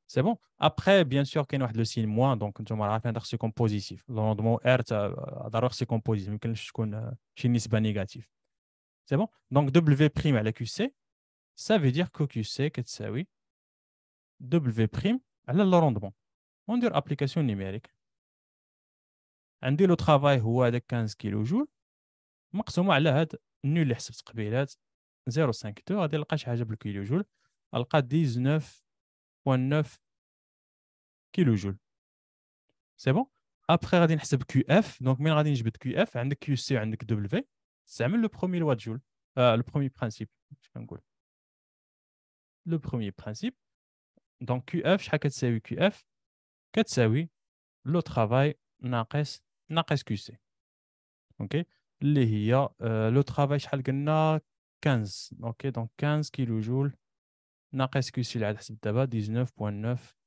C'est bon. Après, bien sûr, qu'il y a le signe moins, donc nous avons un signe positif. Le rendement euh, R, c'est compositif, mais qu'il y a négatif. C'est bon. Donc W' à la QC, ça veut dire que QC, quest oui W' à le rendement. On dit application numérique. On dit le travail, de 15 kJ. maximum elle a nul اللي تو غادي نلقى شي حاجه بالكيلو جول القى 19.9 كيلو جول سي بون ابخي غادي نحسب كيو اف دونك مين غادي نجبد كيو اف عندك كيو سي وعندك دبليو تستعمل لو برومي لوا جول لو برومي برانسيب اش كنقول لو برومي برانسيب دونك كيو اف شحال كتساوي كيو اف كتساوي لو ترافاي ناقص ناقص كيو سي اوكي اللي هي لو euh, ترافاي شحال قلنا 15 donc 15 kJ pas 19.9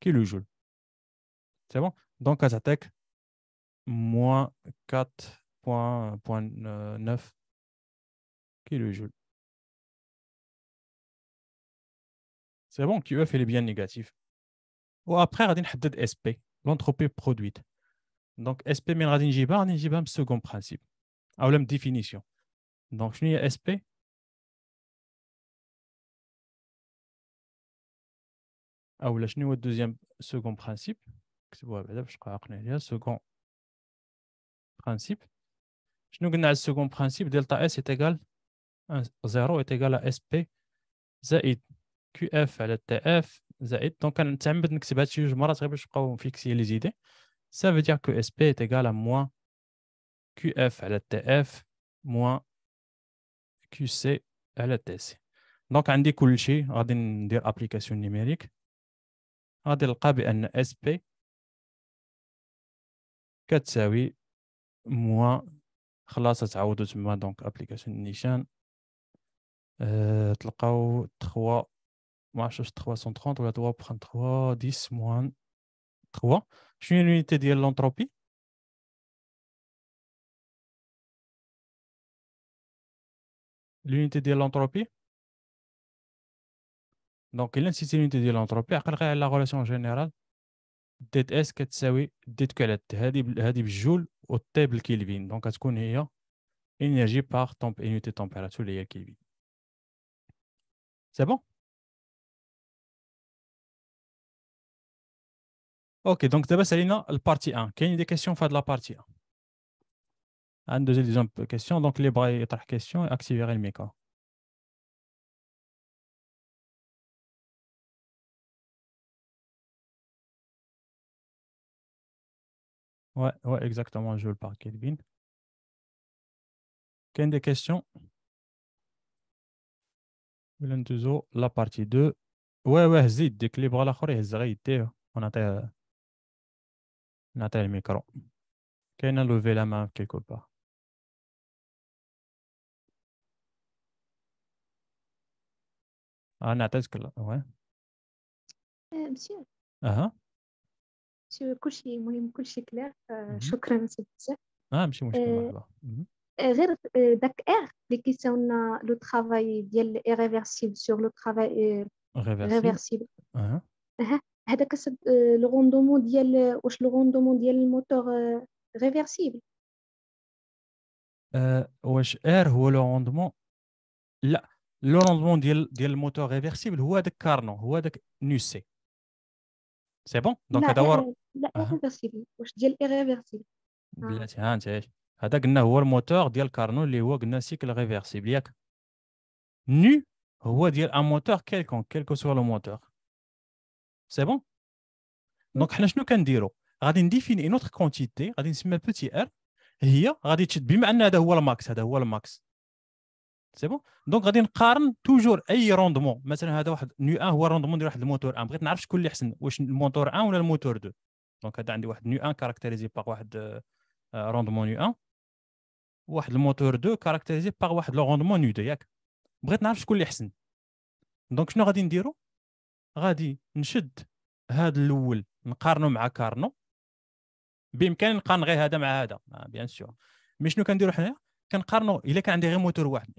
kJ C'est bon donc ça moins -4.9 kJ C'est bon QF, est bien négatif ou après on va définir SP L'entropie produite. donc SP on va dire le second principe ou la définition donc, à SP ah, ou là, au deuxième, second principe Le second principe. Le second principe, delta S est égal à 0 est égal à SP, Zaid. QF à TF, Donc, on va fixer les idées. Ça veut dire que SP est égal à moins QF à TF moins كيو سي على تي سي دونك عندي كل شيء غادي ندير ابليكاسيون نيميريك غادي نلقى بان اس بي كتساوي موان خلاص تعاودو تما دونك ابليكاسيون نيشان أه تلقاو تخوا معرفتش تخوا سون تخونت ولا تخوا بخان تخوا ديس موان تخوا شنو لونيتي ديال لونتروبي l'unité de l'entropie. Donc, il y a l'unité de l'entropie. Après, il y a la relation générale. DTS qui est DTQLT. C'est le joule au table Kelvin. Donc, c'est qu'on a énergie par l'unité unité de température qui C'est bon? Ok, donc, c'est la partie 1. Quelle est la question de la partie 1? une deuxième question, donc les bras et question et activer le micro. Ouais, ouais, exactement, je veux le par Kelvin. Quelle des questions La partie 2. Ouais, ouais, zid, dès que les bras euh, on a euh, le micro. Quelqu'un a levé la main quelque part. Ah, نعطيتك واه مزيان اها كلشي مهم كلشي كلير شكرا سي بزاف اه ماشي مشكل مرحبا غير داك اغ اللي كيساونا لو ترافاي ديال ايريفيرسيبل سور لو ترافاي ريفيرسيبل اها هذاك لو روندومون ديال واش لو روندومون ديال الموتور ريفيرسيبل واش ار هو لو روندومون لا لو روندمون ديال ديال الموتور ريفيرسيبل هو هذاك كارنو هو هذاك نوسي سي بون دونك هذا هو لا ريفيرسيبل واش ديال ايريفيرسيبل آه. بلاتي ها انت هذا قلنا هو الموتور ديال كارنو اللي هو قلنا سيكل ريفيرسيبل ياك نو هو ديال ان موتور كيلكون كيلكو سوا لو موتور سي بون دونك حنا شنو كنديرو غادي نديفيني اون اوتر كونتيتي غادي نسميها بوتي ار هي غادي تشد بما ان هذا هو الماكس هذا هو الماكس سي بون دونك غادي نقارن توجور اي روندمون مثلا هذا واحد نيو ان هو روندمون ديال واحد الموتور ان بغيت نعرف شكون اللي احسن واش الموتور ان ولا الموتور دو دونك هذا عندي واحد نيو ان كاركتيريزي باغ واحد آه، آه، روندمون نيو ان واحد الموتور دو كاركتيريزي باغ واحد لو روندمون نيو دو ياك بغيت نعرف شكون اللي احسن دونك شنو غادي نديرو غادي نشد هذا الاول نقارنو مع كارنو بامكاني نقارن غير هذا مع هذا بيان آه، سور مي شنو كنديرو حنايا كنقارنوا الا كان عندي غير موتور واحد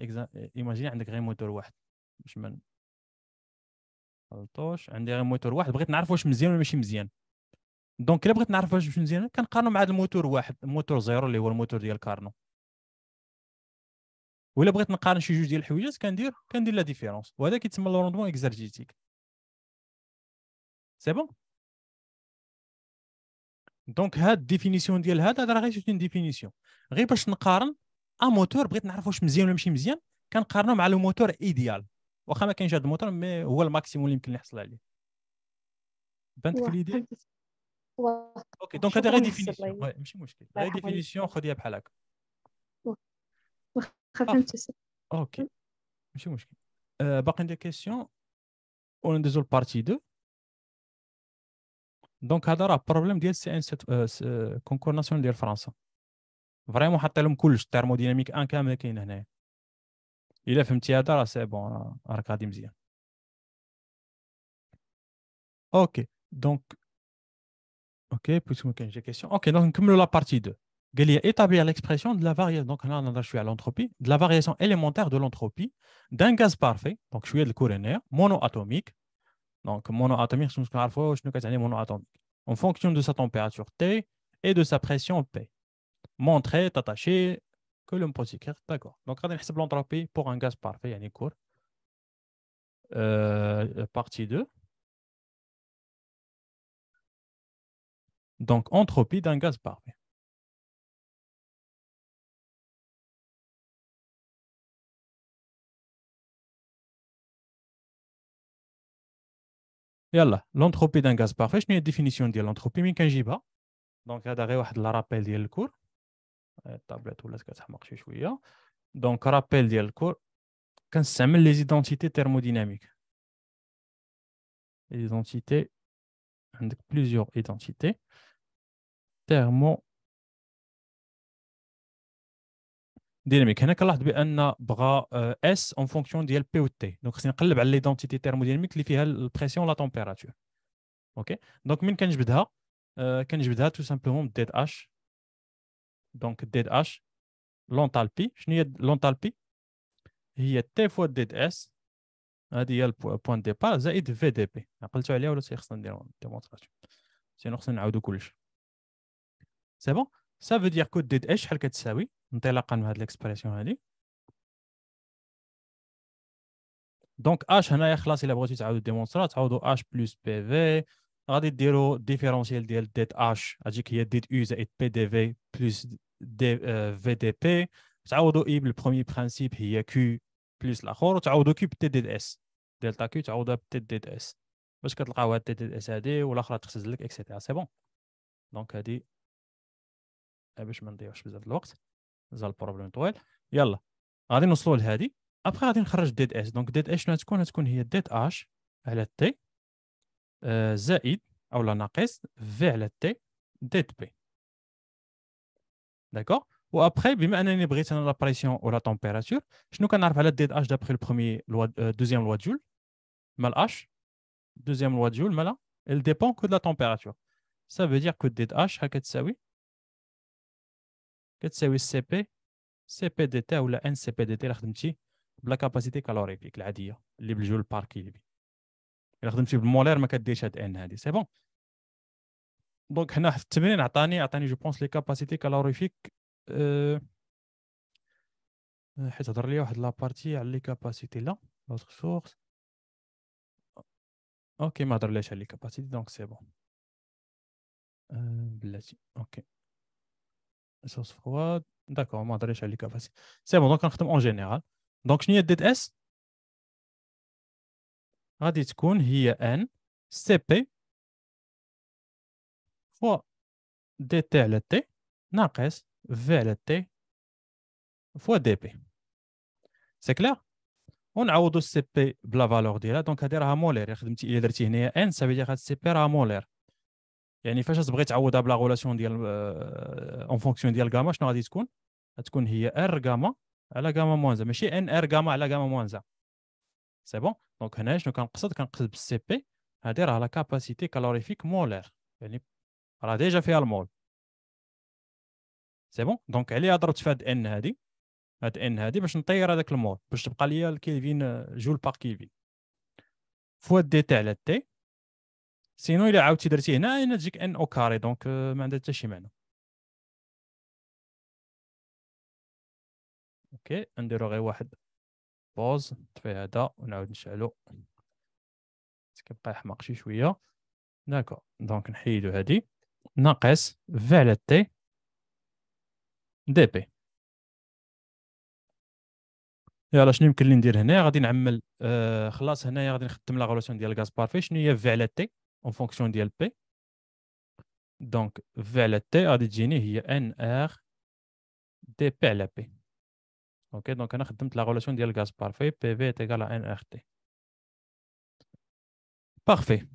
ايماجيني عندك غير موتور واحد باش ما غلطوش عندي غير موتور واحد بغيت نعرف واش مزيان ولا ماشي مزيان دونك الا بغيت نعرف واش مزيان كنقارنوا مع هذا الموتور واحد موتور زيرو اللي هو الموتور ديال كارنو ولا بغيت نقارن شي جوج ديال الحويجات كندير كندير لا ديفيرونس وهذا كيتسمى لو روندمون اكزرجيتيك سي بون دونك هاد الديفينيسيون ديال هذا راه غير شي ديفينيسيون غير باش نقارن ان موتور بغيت نعرف واش مزيان ولا ماشي مزيان كنقارنو مع لو موتور ايديال واخا ما كاينش هذا الموتور مي هو الماكسيموم اللي يمكن نحصل عليه بانت لك ليدي اوكي دونك هذا غير ديفينيسيون ماشي مشكل غير ديفينيسيون خديها بحال هكا آه. اوكي ماشي مشكل أه باقي عندي كيسيون وندوزو لبارتي 2 دونك هذا راه بروبليم ديال سي ان سيت كونكور ناسيونال ديال فرنسا Vraiment, je suis tellement thermodynamique, je suis un peu moins qu'un N. Il a fait un petit atelage, c'est bon, OK, donc. OK, puisque je me dire j'ai une question OK, donc comme la partie 2. Il a établi l'expression de la variation, donc là, je suis à l'entropie, de la variation élémentaire de l'entropie d'un gaz parfait, donc je suis le couronnaire, monoatomique. Donc, monoatomique, je suis un alpha, je suis un quasi monoatomique, en fonction de sa température T et de sa pression P montrer, t'attacher que le s'écrire. Hein, d'accord. Donc, on va l'entropie pour un gaz parfait, a un Euh, partie 2. Donc, entropie d'un gaz parfait. L'entropie d'un gaz parfait, je n'ai une définition de l'entropie, mais quand j'y donc, rappel الطابلات ولات كتحمق شي شويه دونك رابيل ديال الكور كنستعمل لي زيدونتيتي ترموديناميك لي زيدونتيتي عندك بليزيوغ ايدونتيتي ثيرمو ديناميك هنا كنلاحظ بان بغا اس اون فونكسيون ديال بي و تي دونك خصني نقلب على ليدونتيتي ترموديناميك اللي فيها البريسيون لا تمبيراتور اوكي دونك من كنجبدها كنجبدها تو سامبلومون ديت اش دونك ديد اش لونتالبي شنو هي لونتالبي هي تي فوا ديد اس هادي هي البوان ديبار زائد في دي بي عقلتوا عليها ولا خصنا نديرو ديمونستراسيون سينو خصنا نعاودو كلشي سي بون سا فو دير كو ديد اش شحال كتساوي انطلاقا من هاد ليكسبريسيون هادي دونك اش هنايا خلاص الا بغيتو تعاودو ديمونسترا تعاودو اش بلس بي في غادي ديروا ديفيرونسيال ديال ديت اش غتجيك هي ديت او زائد بي دي في بلس دي آه، في دي بي تعوضوا اي بالبرومي برانسيب هي كيو بلس الاخر وتعوضوا كيو بتي ديت اس دلتا كيو تعوضها بتي ديت اس باش كتلقاو هاد تي ديت اس هادي والاخرى تخزن لك اكسيتيرا سي بون دونك هادي آه، باش ما نضيعوش بزاف الوقت زال البروبليم طويل يلا غادي نوصلوا لهادي ابخي غادي نخرج ديت اس دونك ديت اس شنو تكون تكون هي ديت اش على تي زائد ou لا ناقص في على Ou après, بي داكور و ابخي بما انني بغيت انا لا température, ولا تمبيراتور شنو كنعرف على ديت le دابخي loi دوزيام لوا مال H, دوزيام لوا مالا elle dépend que de la température ça veut dire que DH هكا تساوي كتساوي CP CP dt ولا NCP dt لا خدمتي بلا كاباسيتي كالوريفيك العاديه اللي بالجول بار الا خدمتي بالمولير ما كديرش هاد ان هادي سي بون دونك حنا في التمرين عطاني عطاني جو بونس لي كاباسيتي كالوريفيك أه حيت هضر لي واحد لابارتي على لي كاباسيتي لا لوتر سورس اوكي ما هضر ليش على لي كاباسيتي دونك سي بون بلاتي اوكي سورس فواد داكور ما ليش على لي كاباسيتي سي بون دونك كنخدم اون جينيرال دونك شنو هي ديت اس غادي تكون هي ان سي بي فوا دي تي على تي ناقص في على تي فوا دي بي سي كلير ونعوضو السي بي بلا فالور ديالها دونك هادي راها مولير خدمتي الا درتي هنايا ان سا فيدير هاد السي بي راها مولير يعني فاش تبغي تعوضها بلا غولاسيون ديال اون آه، فونكسيون ديال غاما شنو غادي تكون غتكون هي ار غاما على غاما موانزا ماشي ان ار غاما على غاما موانزا سي بون دونك هنا شنو كنقصد كنقصد بالسي بي هادي راه لا كاباسيتي كالوريفيك مولير يعني راه ديجا فيها المول سي بون دونك عليها ضربت في هاد ان هادي هاد ان هادي باش نطير هذاك المول باش تبقى ليا الكيلفين جول باغ كيلفين فوا دي تاع على تي سينو الا عاودتي درتي هنا هنا تجيك ان او كاري دونك ما عندها حتى شي معنى اوكي نديرو غير واحد بوز نطفي هذا ونعاود نشعلو كيبقى يحمق شي شويه داكو دونك نحيدو هادي ناقص في على تي دي بي يلا شنو يمكن لي ندير هنا غادي نعمل آه خلاص هنايا غادي نخدم لا غولوسيون ديال غاز بارفي شنو هي في على تي اون فونكسيون ديال بي دونك في على تي غادي تجيني هي ان ار دي بي على بي اوكي دونك انا خدمت لا غولاسيون ديال غاز بارفي بي في تيغال ان ار تي بارفي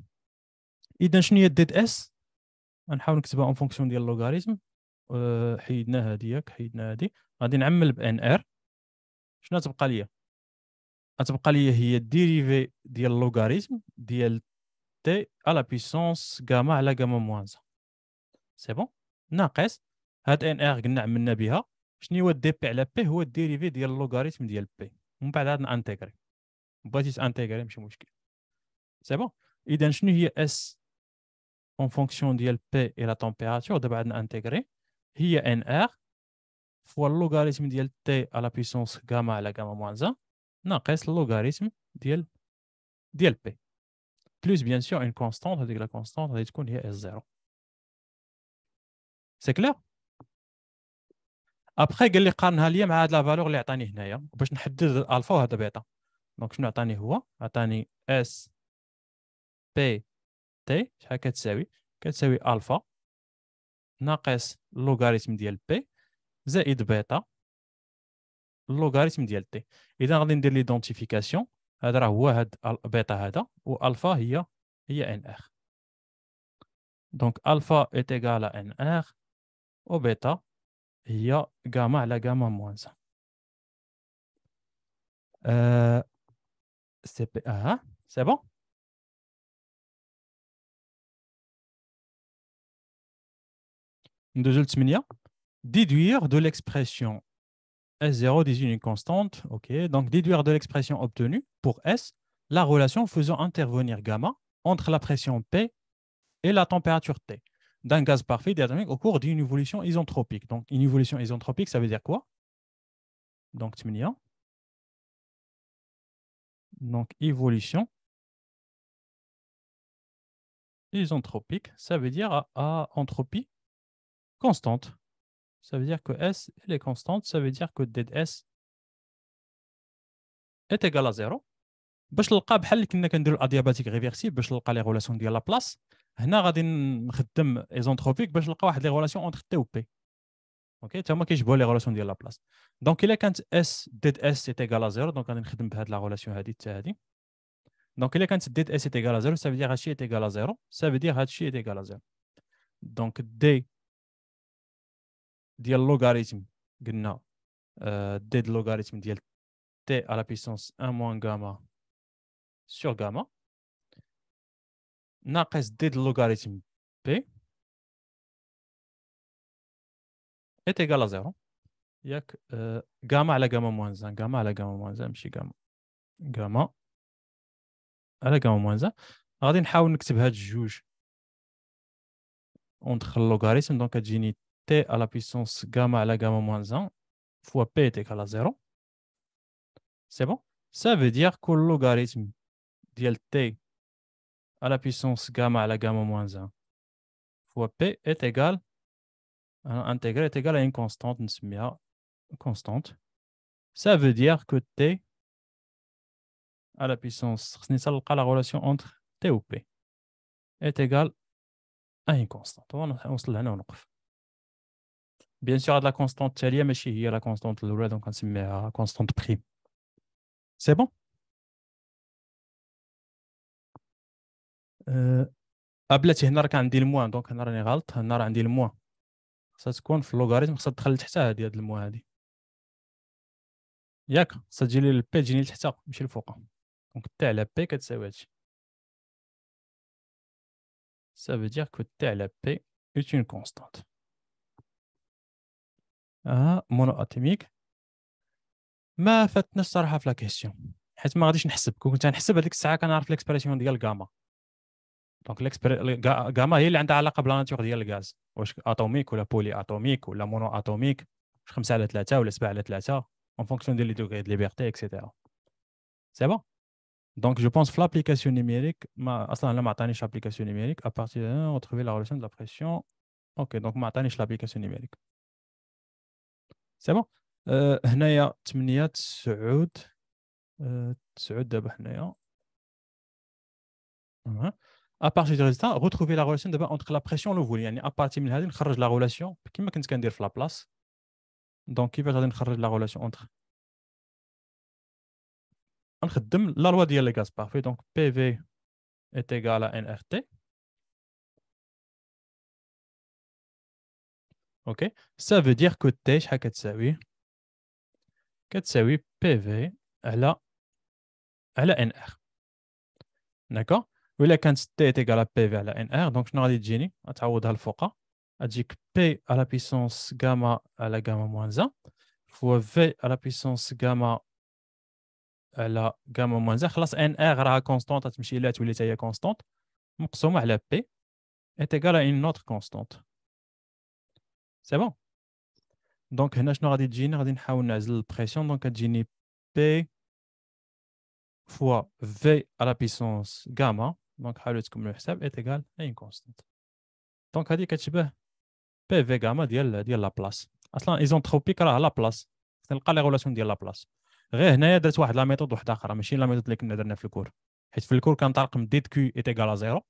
اذا شنو هي ديت اس غنحاول نكتبها اون فونكسيون ديال اللوغاريتم أه حيدنا هذيك حيدنا هادي غادي نعمل بان ار شنو تبقى ليا غتبقى ليا هي الديريفي ديال اللوغاريتم ديال تي على بيسونس غاما على غاما موانزا سي بون ناقص هاد ان ار قلنا عملنا بها شنو هو الدي بي على بي هو الديريفي ديال اللوغاريتم ديال بي ومن بعد عاد نانتيغري بغيتي تانتيغري ماشي مشكل سي بون اذا شنو هي اس اون فونكسيون ديال بي اي لا تمبيراتور دابا عاد نانتيغري هي ان ار فوا اللوغاريتم ديال تي على بيسونس غاما على غاما موان زان ناقص اللوغاريتم ديال ديال بي بلوس بيان سور اون كونستانت هذيك لا كونستانت غادي تكون هي اس زيرو سي كلير ابخي قال لي قارنها ليا مع هاد لا فالور اللي عطاني هنايا باش نحدد الفا وهذا بيتا دونك شنو عطاني هو عطاني اس بي تي شحال كتساوي كتساوي الفا ناقص اللوغاريتم ديال بي زائد بيتا اللوغاريتم ديال تي اذا غادي ندير ليدونتيفيكاسيون هذا راه هو هاد البيتا هذا والفا هي هي ان اخ دونك الفا ايت ايغال ان اخ وبيتا Il y a gamma à la gamma-moins. Euh, ah, c'est bon بون déduire de l'expression S0 désigne une constante, ok, donc déduire de l'expression obtenue pour S la relation faisant intervenir gamma entre la pression P et la température T d'un gaz parfait diatomique au cours d'une évolution isentropique. Donc, une évolution isentropique, ça veut dire quoi Donc, tu me dis, Donc, évolution isentropique, ça veut dire à, entropie constante. Ça veut dire que S est constante, ça veut dire que ds est égal à zéro. هنا غادي نخدم ايزونتروبيك باش نلقى واحد لي غولاسيون اونتر تي و بي اوكي تا هما كيجبوا لي غولاسيون ديال لابلاس دونك الا كانت اس ديد اس ا زيرو دونك غادي نخدم بهاد لا غولاسيون هادي حتى هادي دونك الا كانت ديد اس ا زيرو سا فيدير هادشي ا زيرو سا فيدير هادشي ا زيرو دونك دي ديال لوغاريتم قلنا ديد آه، لوغاريتم ديال تي على بيسونس 1 موان غاما سور غاما ناقص ديد لوغاريتم بي ايت ايكالا زيرو ياك آه جاما على جاما موان زان جاما على جاما موان زان ماشي جاما جاما على جاما موان زان غادي نحاول نكتب هاد الجوج وندخل لوغاريتم دونك تجيني تي على بيسونس جاما على جاما موان زان فوا بي ايت ايكالا زيرو سي بون سا فو دير كل لوغاريتم ديال تي à la puissance gamma à la gamma moins 1 fois P est égal, est égal à une constante, une constante. Ça veut dire que T à la puissance, pas la relation entre T ou P est égal à une constante. on Bien sûr, de la constante, mais il y a la constante, donc on se met à la constante prime. C'est bon ابلاتي آه، آه، هنا راه كان عندي الموان دونك هنا راني غلط هنا راه عندي الموان خصها تكون في اللوغاريتم خصها تدخل تحتها هذه هاد الموان هادي ياك خصها تجي لي البي تجيني لتحتها ماشي لفوق دونك تاع على بي كتساوي هادشي سا فيدير كو que على بي ايت اون كونستانت اه مونو Ah, ما فاتناش الصراحه في لا كيسيون حيت ما غاديش نحسب كون كنت غنحسب هذيك الساعه كنعرف ليكسبريسيون ديال غاما دونك الاكسبير غاما هي اللي عندها علاقه بلا ناتور ديال الغاز واش اتوميك ولا بولي اتوميك ولا مونو اتوميك واش خمسه على 3 ولا سبعه على 3 اون فونكسيون ديال لي دوغري دو ليبرتي اكسيتيرا سي بون دونك جو بونس فلابليكاسيون نيميريك ما اصلا انا ما عطانيش ابليكاسيون نيميريك ا بارتي دو ان لا ريلاسيون دو لا بريسيون اوكي دونك ما عطانيش لابليكاسيون نيميريك سي بون هنايا 8 تسعود euh, تسعود دابا حنايا ابار جي ريزلتا retrouver لا ريلاسيون دابا اونتر لا بريسيون لو فول يعني ابارتي من هذه نخرج لا ريلاسيون كما كنت كندير في لا بلاص دونك كيفاش غادي نخرج لا ريلاسيون اونتر نخدم لا لوا ديال لي غاز بارفي دونك بي في est égal à nRT. OK Ça veut dire que T, je vais PV à la, à la NR. D'accord ولا كانت تي تيكالا بي في على ان ار دونك شنو غادي تجيني غتعوضها لفوقها غتجيك بي على بيسونس غاما على غاما موان زان فوا في على بيسونس غاما على غاما موان زان خلاص ان ار راها كونستونت تمشي لا تولي حتى هي كونستونت مقسومه على بي ايتيكال على نوتر اوتر كونستونت سي بون دونك هنا شنو غادي تجيني غادي نحاول نعزل البريسيون دونك غتجيني بي فوا في على بيسونس غاما دونك حاولوا تكملوا الحساب ات ايكال اين كونستانت دونك هذه كتشبه بي في غاما ديال ديال لابلاس اصلا ايزونتروبيك راه لابلاس تلقى لي غولاسيون ديال لابلاس غير هنايا درت واحد لا ميثود وحده اخرى ماشي لا ميثود اللي كنا درنا في الكور حيت في الكور كان من ديت كيو ايت ايكال زيرو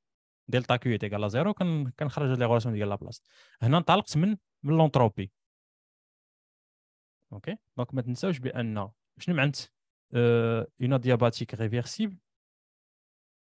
دلتا كيو ايت ايكال زيرو كنخرج هاد لي غولاسيون ديال لابلاس هنا انطلقت من من لونتروبي اوكي دونك ما تنساوش بان شنو معنت اون ادياباتيك ريفيرسيبل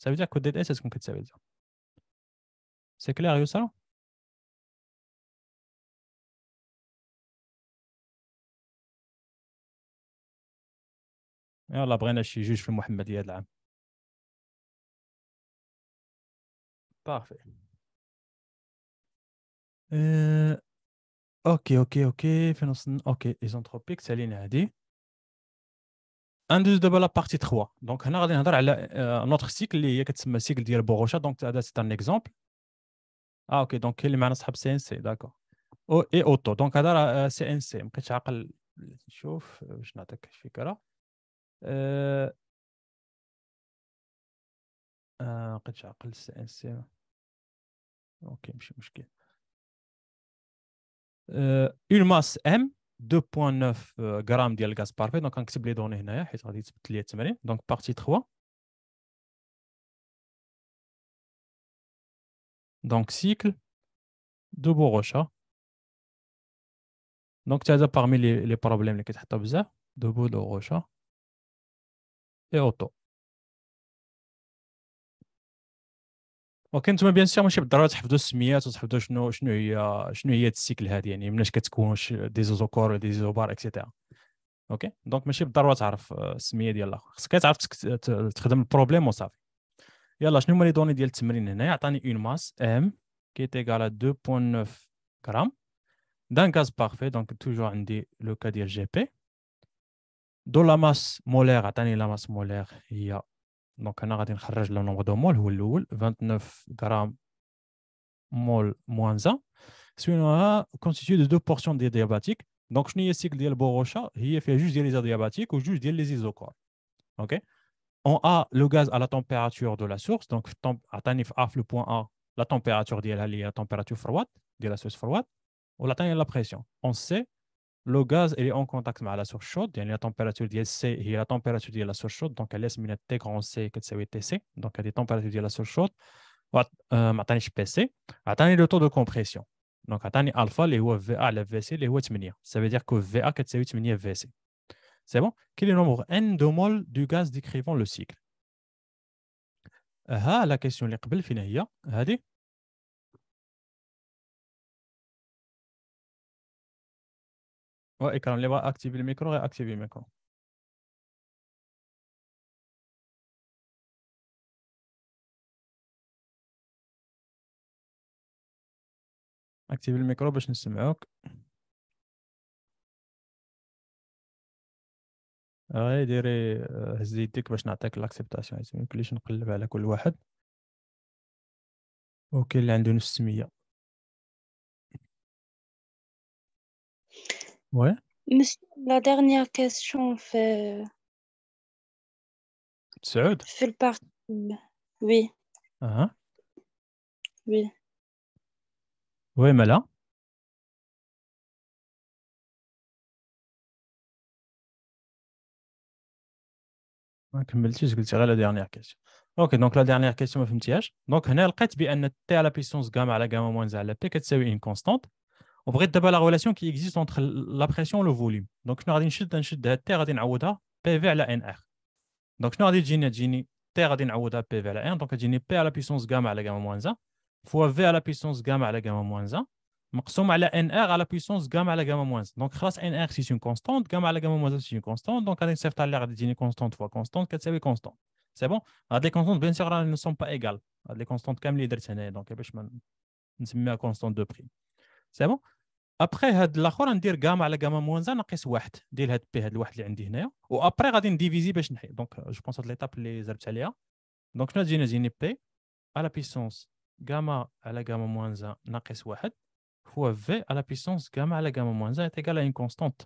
Ça veut dire que DLS, est-ce qu'on ça veut dire C'est clair, Yossal يلا بغينا شي جوج في المحمدية هذا العام بارفي اوكي اوكي اوكي فين وصلنا اوكي ايزونتروبيك سالينا هادي دوز دابا لا بارتي 3 دونك هنا غادي نهضر على نوتر سيكل اللي هي كتسمى سيكل ديال بوغوشا دونك هذا سي ان اكزومبل اه اوكي دونك كاين اللي معنا صحاب سي ان سي داكور او اي اوتو دونك هذا راه سي ان سي عاقل نشوف باش نعطيك فكره أه... أه... عاقل سي ان سي اوكي ماشي مشكل اون أه... ماس ام 2.9 غرام ديال الغاز بارفي دونك غنكتب لي دوني هنايا حيت غادي يثبت لي التمرين دونك بارتي 3 دونك سيكل دو بوغوشا دونك حتى هذا باغمي لي بروبليم اللي كتحطو بزاف دو بو دو غوشا اي اوتو وكنتم بيان سيغ ماشي بالضروره تحفظوا السميات وتحفظوا شنو شنو هي شنو هي السيكل هذه يعني مناش كتكون دي زوزوكور ولا دي زوبار اكسيتيرا اوكي دونك ماشي بالضروره تعرف آه، السميه ديال الاخر خصك تعرف تخدم البروبليم وصافي يلا شنو هما لي دوني ديال التمرين هنا يعطاني اون ماس ام كي تيغالا 2.9 غرام دان غاز بارفي دونك توجور عندي لو كا ديال جي بي دو لا ماس مولير عطاني لا ماس مولير هي Donc, on a le nombre de moles, 29 grammes mol moins 1. Ce qui est de deux portions diabatiques. Donc, je ne sais pas si le borocha fait juste de les ou juste les isochores. On a le gaz à la température de la source. Donc, la température de à la température froide de la source froide. On à la pression. On sait le gaz est en contact avec la source chaude, il y a la température de C et la température de la source chaude, donc elle est T grand donc elle est température de la source chaude, euh, maintenant je PC, le taux de compression, donc alpha, les est VA, le VC, les est ça veut dire que VA la c'est VC. C'est bon Quel est le nombre N de moles du gaz décrivant le cycle euh, ah, La question est la plus hein? اكرام اللي بغا اكتيفي الميكرو غير اكتيفي الميكرو اكتيفي الميكرو باش نسمعوك غير ديري هز يديك باش نعطيك لاكسبتاسيون ما نقلب على كل واحد اوكي اللي عنده نفس 100 Ouais. Monsieur, la dernière question fait. Fait le parti. Oui. Uh-huh. Oui. Oui. mais là la dernière question. Ok, donc la dernière question, Donc, on a la puissance gamma à la gamma moins à la p qui une constante on d'abord la relation qui existe entre la pression et le volume. Donc, nous avons une chute de terre à la PV à la NR. Donc, terre à PV à la Donc, P à la puissance gamma à la gamma moins 1 fois V à la puissance gamma à la gamma moins 1. terre à la NR à la puissance gamma à la gamma moins Donc, NR, c'est une constante. Gamma à la gamma moins une constante. Donc, nous avons une chute de constante fois constante, c'est une constante. C'est bon Les constantes, ne sont pas égales. constantes, Donc, de prix. C'est ابخي هاد الاخر ندير جاما على كام موانزا ناقص واحد ديال هاد بي هاد الواحد اللي عندي هنايا وابخي غادي نديفيزي باش نحي دونك جو بونس هاد ليتاب اللي زربت عليها دونك شنو تجينا تجيني بي على بيسونس غاما على غاما موانزا ناقص واحد فوا في على بيسونس غاما على غاما موانزا تيكال ان كونستونت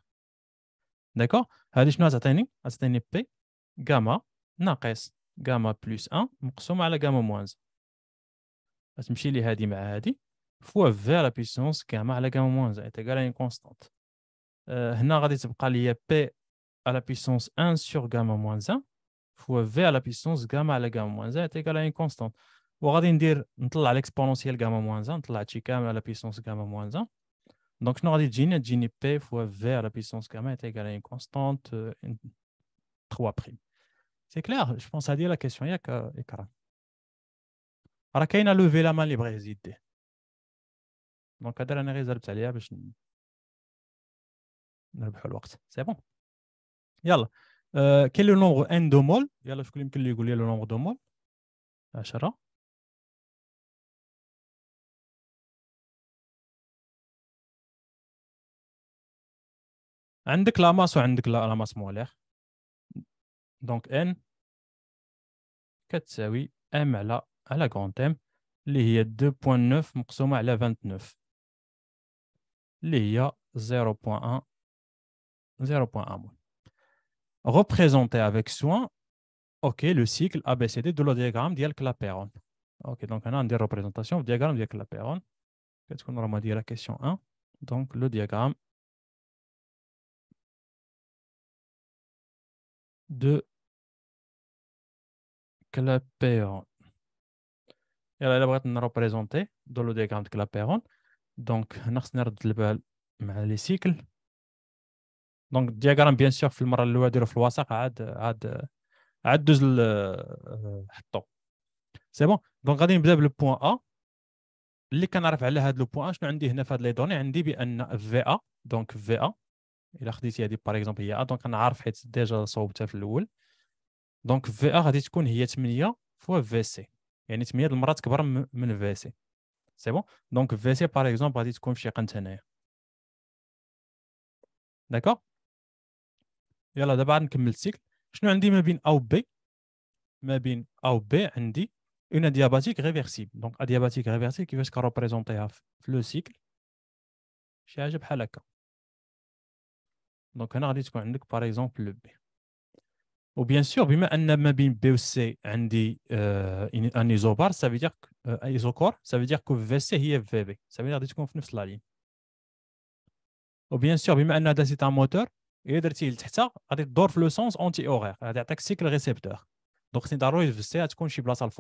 داكوغ هادي شنو غاتعطيني غاتعطيني بي غاما ناقص غاما بلس ان مقسوم على غاما موانزا غتمشي لي هادي مع هادي Fois V à la puissance gamma à la gamma moins 1 est égal à une constante. Nous avons dit que P à la puissance 1 sur gamma moins 1 fois V à la puissance gamma à la gamma moins 1 est égal à une constante. Nous avons dit que l'exponentielle gamma moins 1 est égal à la puissance gamma moins 1. Donc nous avons dit que P fois V à la puissance gamma est égal à une constante 3'. Euh, C'est clair, je pense à dire la question. Alors, qu'est-ce qu'il y a دونك هذا راني غير زربت عليها باش نربحوا الوقت سي بون يلا أه كاين لو نومبر ان دو مول يلا شكون يمكن لي يقول لي لو نومبر دو مول 10 عندك لا ماس وعندك لا ماس مولير دونك ان كتساوي ام على على كونتيم اللي هي 2.9 مقسومه على 29 L'IA 0.1 0.1 Représenter avec soin OK le cycle ABCD de le diagramme ديال Clapeyron. OK donc on a une représentation du diagramme de Clapeyron. Qu'est-ce qu'on aura dit la question 1 Donc le diagramme de Clapeyron. Et là, il va représenté dans le diagramme de Clapeyron. دونك هنا خصني نرد البال مع لي سيكل دونك الدياغرام بيان سور في المره الاولى ديرو في الوثائق عاد عاد عاد دوز حطو سي بون دونك غادي نبدا بالبوان ا اللي كنعرف على هذا لو بوان شنو عندي هنا في هاد لي دوني عندي بان في ا دونك في ا الا خديتي هادي باغ اكزومبل هي ا دونك انا عارف حيت ديجا صوبتها في الاول دونك في ا غادي تكون هي 8 فوا في سي يعني 8 المرات كبر من في سي سي بون دونك في سي باغ اكزومبل غادي تكون فشي قنت هنايا داكوغ يلا دابا غادي نكمل السيكل شنو عندي ما بين ا و بي ما بين ا و بي عندي اون ادياباتيك ريفيرسيبل دونك ادياباتيك ريفيرسيبل كيفاش كنريبريزونطيها في لو سيكل شي حاجه بحال هكا دونك هنا غادي تكون عندك باغ اكزومبل لو بي Ou bien sûr, il y a un BOC, un isobar ça veut dire isocor, ça veut dire que VC est VB. ça veut dire qu'il est confiné. Ou bien sûr, il y un moteur, il est il il est il est retiré, il est retiré, il est retiré, c'est est retiré, il est retiré,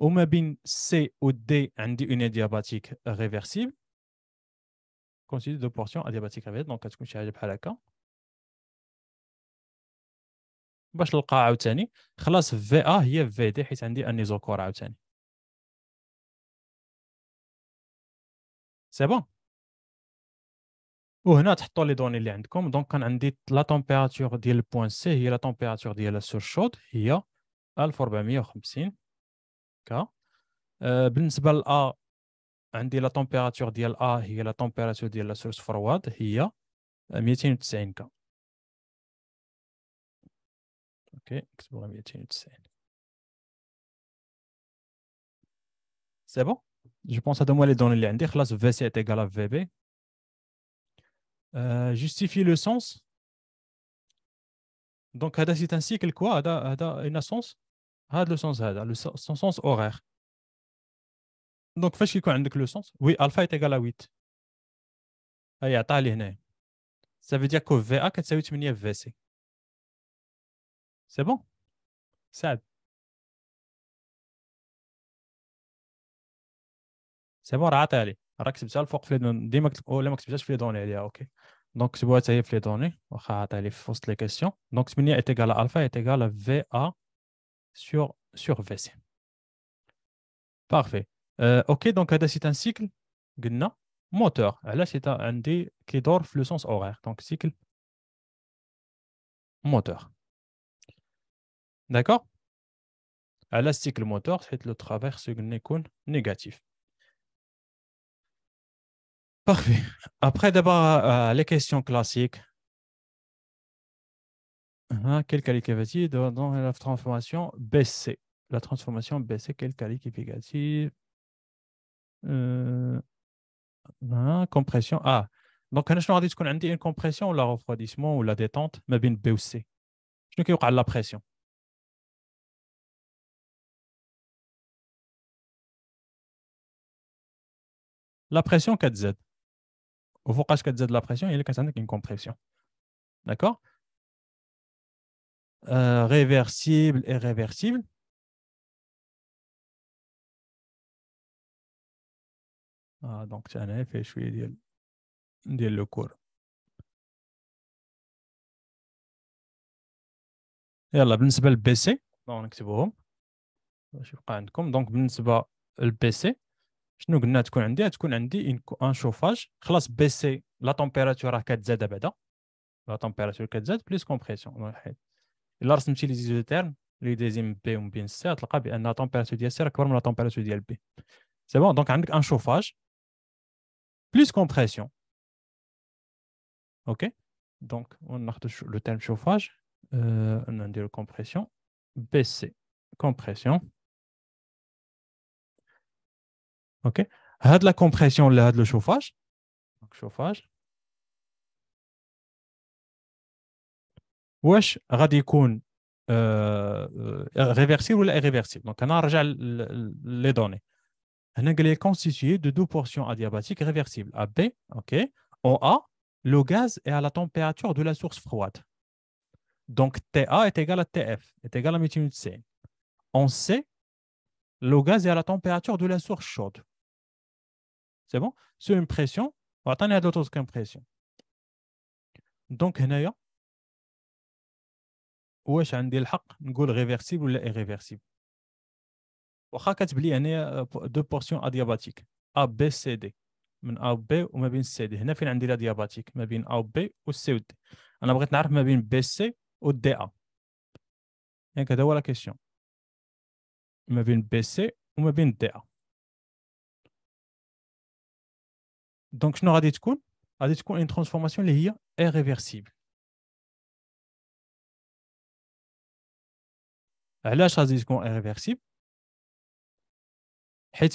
ou est il est retiré, est كونسيدي دو بورسيون ادياباتيك ريفيت دونك كتكون شي حاجه بحال هكا باش نلقى عاوتاني خلاص في ا هي في دي حيت عندي انيزوكور عاوتاني سي بون وهنا تحطوا لي دوني اللي عندكم دونك كان عندي لا تمبيراتور ديال البوان سي هي لا تمبيراتور ديال شود هي 1450 كا بالنسبه ل ا J'ai la température de qui est la température de la source froide, est de 200°C. Ok, c'est bon. Je pense à de me les donner. L'indice Vc est égal à VB. Euh, justifie le sens. Donc, c'est un cycle quoi. Ça une ascense Ça le sens, ça le sens horaire. Donc, est-ce vais vous indiquer le sens. Oui, alpha est égal à 8. Aïe, t'as l'énè. Ça veut dire que VA, 408, c'est VC. C'est bon? C'est bon, rate, allez. Rate spécial, il faut que je fasse les données. Démax, oh, les je fais les données. Donc, c'est bon, ça y est, je fais les données. Rate, allez, force la question. Donc, est égal à alpha, est égal à VA sur VC. Parfait. Euh, OK, donc c'est un cycle moteur. Ah, là, c'est un D qui dort le sens horaire. Donc, cycle moteur. D'accord ah, Là, cycle moteur, c'est le travers négatif. Parfait. Après, d'abord, euh, euh, les questions classiques. va-t-il ah, dans la transformation BC La transformation BC, quel négative euh, hein, compression Ah, donc je vais qu'on a une compression ou le refroidissement ou la détente, mais bien B ou C. Je vais la pression. La pression 4Z. Au fond, 4Z de la pression, il y a une compression. D'accord euh, Réversible et réversible. اه دونك حتى هنايا فيه شويه ديال ديال لو كور يلا بالنسبه للبي سي دونك نكتبوهم باش يبقى عندكم دونك بالنسبه للبي سي شنو قلنا تكون عندي تكون عندي ان شوفاج خلاص بي سي لا تمبيراتور راه كتزاد بعدا لا تمبيراتور كتزاد بليس كومبريسيون الا رسمتي لي زيزو تيرم لي ديزيم بي وبين سي تلقى بان لا تمبيراتور ديال سي اكبر من لا تمبيراتور ديال بي سي بون دونك عندك ان شوفاج plus compression. OK Donc, on a le terme chauffage, euh, on a dit compression, BC, compression. OK de la compression, là, le chauffage. Donc, chauffage. واش غادي euh, euh, réversible ou irréversible Donc on a déjà les données. Elle est constitué de deux portions adiabatiques réversibles, B, OK, en A, le gaz est à la température de la source froide. Donc, TA est égal à TF, est égal à de C. En C, le gaz est à la température de la source chaude. C'est bon C'est une pression. On va attendre d'autres pression. Donc, هنايا واش عندي الحق نقول réversible ou irréversible واخا كاتب لي هنايا آه، دو بورسيون ادياباتيك ا بي سي دي من ا بي وما بين سي دي هنا فين عندي الادياباتيك ما بين ا بي و و دي انا بغيت نعرف ما بين بي سي و دي ا هكا هذا هو لا كيسيون ما بين بي سي وما بين دي ا دونك شنو غادي تكون غادي تكون اون ترانسفورماسيون اللي هي ايريفيرسيبل علاش غادي تكون ايريفيرسيبل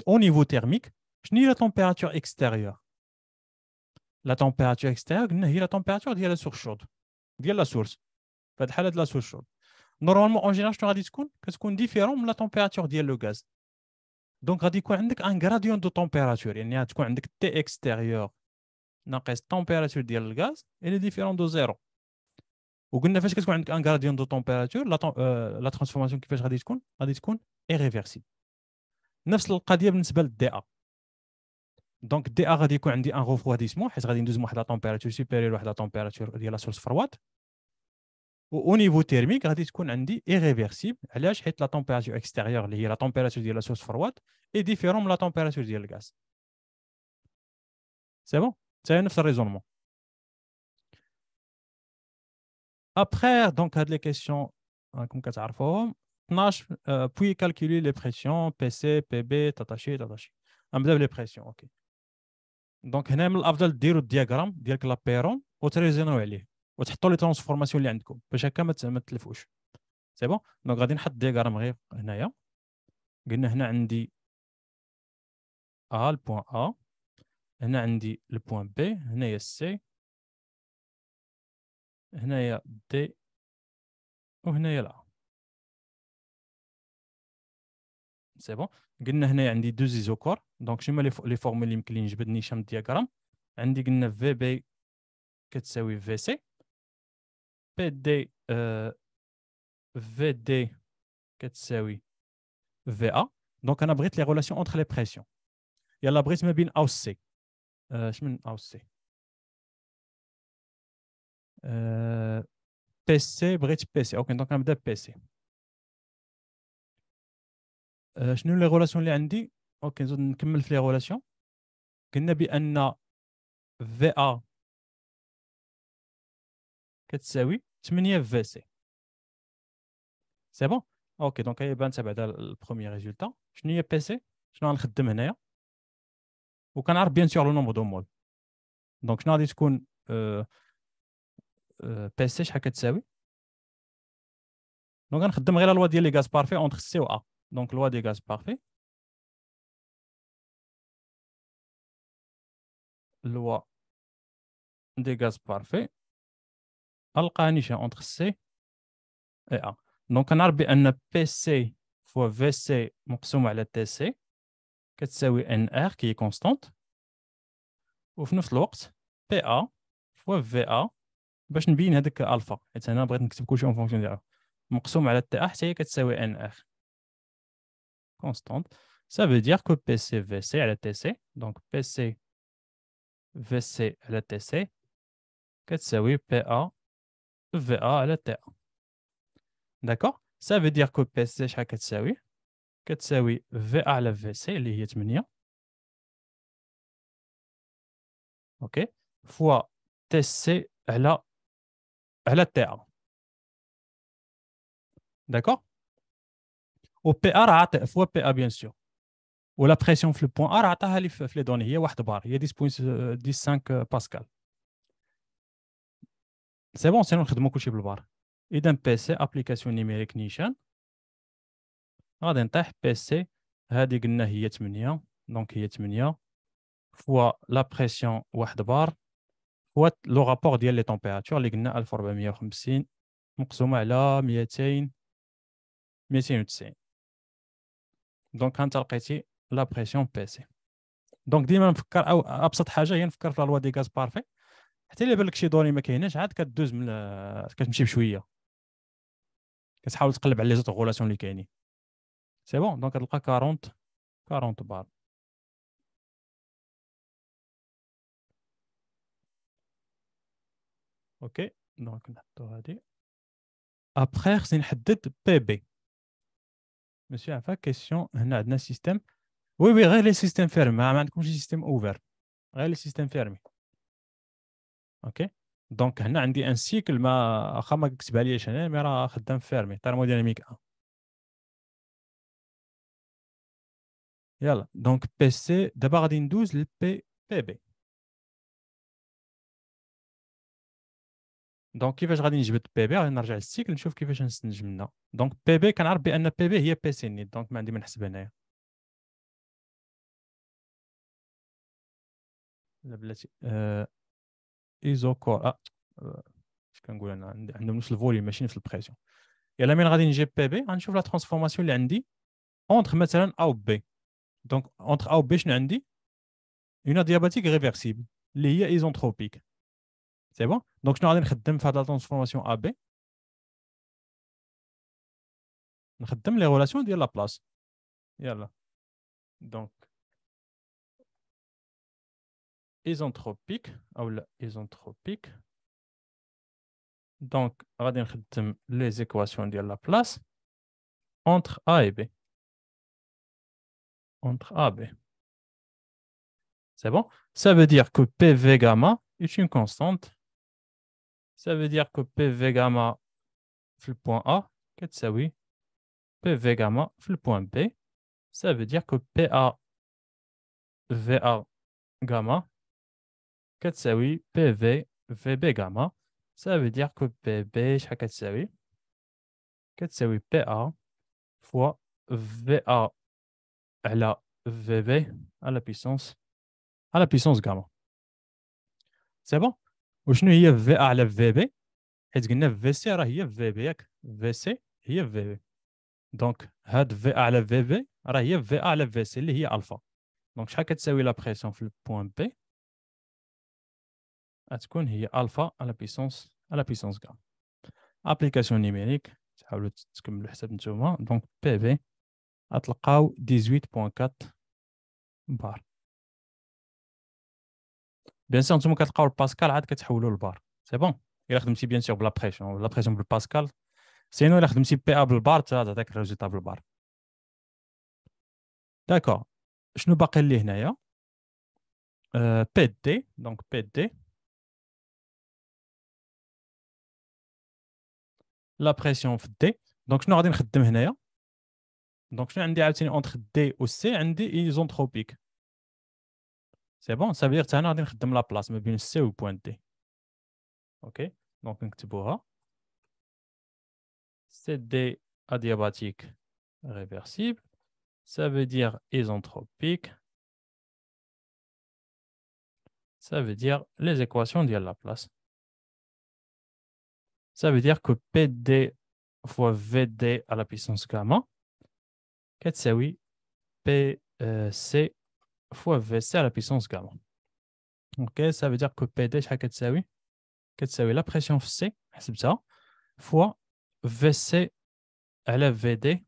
au niveau thermique, je n'ai la température extérieure. La température extérieure, il la température de la source chaude, de la source. de la source chaude. Normalement, en général, je te dis qu'est-ce qu'on différent de la température de le gaz. Donc, on a un gradient de température. Il y a un T extérieur. La température de le gaz elle est différente de zéro. Ou qu'est-ce qu'on a un gradient de température La, euh, la transformation qui fait ce qu'on est réversible. نفس القضيه بالنسبه للدي ا دونك الدي ا غادي يكون عندي ان غوفواديسمون حيت غادي ندوز واحد لا تمبيراتور سوبيريور واحد لا تمبيراتور ديال لا سورس فرواد او نيفو تيرميك غادي تكون عندي ايريفيرسيبل علاش حيت لا تمبيراتور اكستيريور اللي هي لا تمبيراتور ديال لا سورس فرواد اي ديفيرون من لا تمبيراتور ديال الغاز سي بون حتى نفس الريزونمون ابخير دونك هاد لي كيسيون راكم كتعرفوهم 12 euh, puis calculer les pressions PC, PB, tatachi, on نبداو لي بريسيون اوكي دونك هنا من الافضل ديروا الدياغرام ديالك لابيرون وتريزينو عليه وتحطوا لي ترانسفورماسيون اللي عندكم باش هكا ما تلفوش سي بون دونك غادي نحط دياغرام غير هنايا قلنا هنا عندي ا البوان ا هنا عندي البوان بي هنايا سي هنايا دي وهنايا لا سي بون قلنا هنا عندي دو زيزوكور دونك شنو لي فورمول اللي يمكن لي نجبد نيشان الدياغرام عندي قلنا في بي كتساوي في سي بي دي في دي كتساوي في ا دونك انا بغيت لي غولاسيون اونتر لي بريسيون يلا بغيت ما بين ا و سي اش آه، من ا و سي بي سي بغيت بي سي اوكي دونك نبدا بي سي آه، شنو لي غولاسيون اللي عندي اوكي نزيد نكمل في لي غولاسيون قلنا بان في ا كتساوي 8 في سي سي بون اوكي دونك هي بانت بعدا البروميير ريزولتا شنو هي بي سي شنو غنخدم هنايا وكنعرف بيان سور لو نومبر دو مول دونك شنو غادي تكون بي آه، سي آه، شحال كتساوي دونك غنخدم غير لا لوا ديال لي غاز بارفي اونتر سي و ا Donc, loi des gaz parfaits. loi des gaz parfaits. ألقى نيشان entre C et A. Donc, on a بأن PC fois VC مقسوم على TC كتساوي NR qui est constante. وفي نفس الوقت PA fois VA باش نبين هذاك الفا حيت انا بغيت نكتب كلشي اون فونكسيون ديالها مقسوم على تي ا حتى هي كتساوي ان اف constante, ça veut dire que PCVC à la TC, donc PCVC vc à la TC, PA VA à la TA. D'accord Ça veut dire que PC شحال 4 كتساوي VA VC اللي هي 8 ok? fois TC à la TA. D'accord بي ار عطى فوا بي ا بيان سور ولا بريسيون في لو بوين ار عطاها لي في لي دوني هي واحد بار هي 10.15 باسكال سي بون سينو نخدمو كلشي بالبار اذا بي سي ابليكاسيون نيميريك نيشان غادي نطيح بي سي هادي قلنا هي 8 دونك هي 8 فوا لا بريسيون واحد بار فوا لو رابور ديال لي تمبيراتور اللي قلنا 1450 مقسومه على 200 290 دونك انت لقيتي لا بريسيون بيسي دونك ديما نفكر او ابسط حاجه هي نفكر في لا لوا دي غاز بارفي حتى الا بان لك شي دوني ما كايناش عاد كدوز من كتمشي بشويه كتحاول تقلب على لي زوت غولاسيون اللي كاينين سي بون دونك كتلقى 40 40 بار اوكي دونك نحطو هادي ابخي خصني نحدد بي بي ماشي عفا كيسيون هنا عندنا سيستم وي وي غير لي سيستم فيرمي ما عندكمش سيستم اوفر غير لي سيستم فيرمي اوكي دونك هنا عندي ان سيكل ما واخا ما كتبها ليش هنا مي راه خدام فيرمي ترموديناميك 1 يلا دونك بي سي دابا غادي ندوز للبي بي بي دونك كيفاش غادي نجبد بي بي غادي نرجع للسيكل نشوف كيفاش نستنتج منها دونك بي بي كنعرف بان بي بي هي بي سي نيت دونك ما عندي ما نحسب هنايا لا بلاتي آه ايزو كور اه اش كنقول انا عندهم نفس الفوليوم ماشي نفس البريسيون يلا مين غادي نجيب بي بي غنشوف لا ترانسفورماسيون اللي عندي اونتر مثلا او بي دونك اونتر او بي شنو عندي اون ادياباتيك ريفيرسيبل اللي هي ايزونتروبيك C'est bon Donc, je vais faire la transformation AB. Je vais faire les relations de la place. Donc, isentropique, ou isentropique Donc, je vais faire les équations de la place entre A et B. Entre A et B. C'est bon Ça veut dire que PV gamma est une constante ça veut dire que PV gamma le point A, qu'est-ce que PV gamma le point B, ça veut dire que PA VA gamma, qu'est-ce que PV VB gamma, ça veut dire que PB, qu'est-ce que qu'est-ce PA fois VA à la VB à la puissance à la puissance gamma. C'est bon وشنو هي في اعلى في بي حيت قلنا في سي راه هي في بي ياك في سي هي في بي دونك هاد في اعلى في بي راه هي في اعلى في سي اللي هي الفا دونك شحال كتساوي لا بريسيون في البوان بي غتكون هي الفا على بيسونس على بيسونس كا ابليكاسيون نيميريك تحاولوا تكملوا حساب نتوما دونك بي بي غتلقاو 18.4 بار بيان سور نتوما كتلقاو الباسكال عاد كتحولوا للبار سي بون الا خدمتي بيان سور بلا بريسيون بلا بريسيون بالباسكال سينو الا خدمتي بي ا بالبار تعطيك الريزولتا بالبار داكور شنو باقي لي هنايا بي دي دونك بي دي لا بريسيون في دي دونك شنو غادي نخدم هنايا دونك شنو عندي عاوتاني اونتر دي و سي عندي ايزونتروبيك C'est bon Ça veut dire سافو دير حتى انا غادي la place بلاص bien c'est ou point Ok Donc on écrit نكتبوها C'est D adiabatique réversible ça veut dire isentropique ça veut dire les équations de Laplace. Ça veut dire que PD fois VD à la puissance gamma, qu'est-ce que c'est oui, PC euh, fois VC à la puissance gamma. Ok, ça veut dire que PD à Ketsawi, oui. la pression C, c'est ça, fois VC à la VD,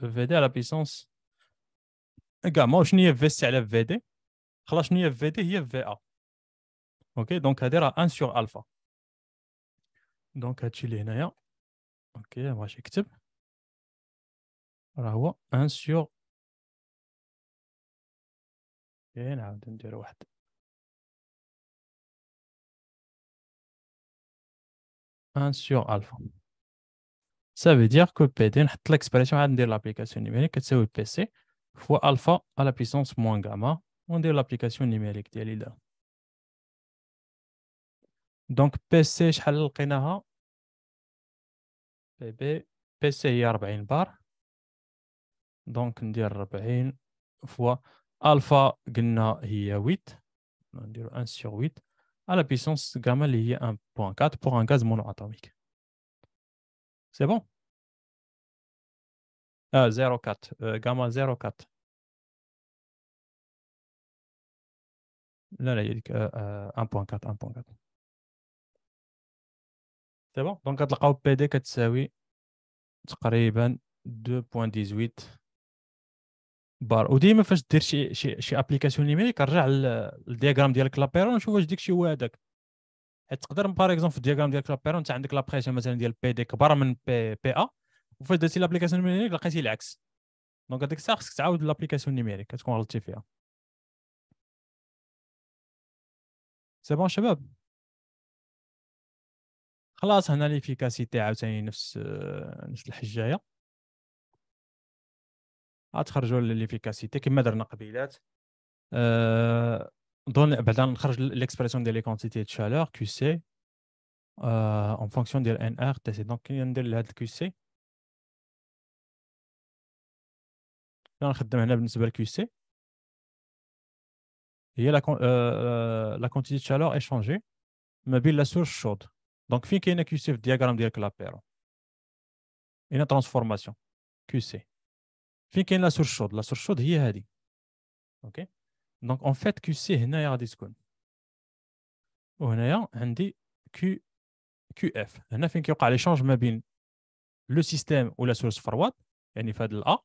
VD à la puissance gamma, je n'y ai VC à la VD, je n'y ai VD, il y VA. Ok, donc à dire à 1 sur alpha. Donc, à tu l'énergie. Ok, moi j'écris. راه هو 1 سيغ ايه نعاود ندير واحد ان سيغ الفا سافي دير كو بي دي نحط لكسبريسيون عاد ندير لابليكاسيون نيميريك كتساوي بي سي فوا الفا على بيسونس موان غاما وندير لابليكاسيون نيميريك ديالي دا دونك بي سي شحال لقيناها بي بي بي سي هي 40 بار دونك ندير 40 فوا الفا قلنا هي 8 نديرو 1 سور 8 على بيسونس غاما اللي هي 1.4 بوغ ان غاز مونو اتوميك سي بون اه 04 غاما 04 لا لا يديك 1.4 1.4 سي بون دونك غتلقاو بي دي كتساوي تقريبا 2.18 بار وديما فاش دير شي شي شي ابليكاسيون نيميريك رجع للدياغرام ديالك لابيرون شوف واش داكشي هو هذاك حيت تقدر بار اكزومبل في الدياغرام ديالك لابيرون انت عندك لابريسيون مثلا ديال بي دي كبر من بي, بي ا وفاش درتي لابليكاسيون نيميريك لقيتي العكس دونك هذيك الساعه خصك تعاود لابليكاسيون نيميريك كتكون غلطتي فيها سي بون شباب خلاص هنا ليفيكاسيتي عاوتاني نفس نفس الحجايه غتخرجوا ليفيكاسيتي كما درنا قبيلات دون آه، بعدا نخرج ليكسبرسيون ديال لي كونتيتي د شالور كيو سي اون آه، فونكسيون ديال ان ار تي سي دونك ندير لهاد الكي سي غنخدم هنا بالنسبه لكيو سي هي لا آه، لا كونتيتي د شالور ايشونجي ما بين لا سورس شود دونك فين كاينه كيو سي في الدياغرام ديال كلابيرو هنا ترانسفورماسيون كيو سي فين كاين لا شود لا شود هي هادي اوكي دونك اون فيت كيو سي هنايا غادي تكون وهنايا عندي كيو كيو اف هنا فين كيوقع لي شونج ما بين لو سيستيم ولا سورس فرواد يعني في ال الا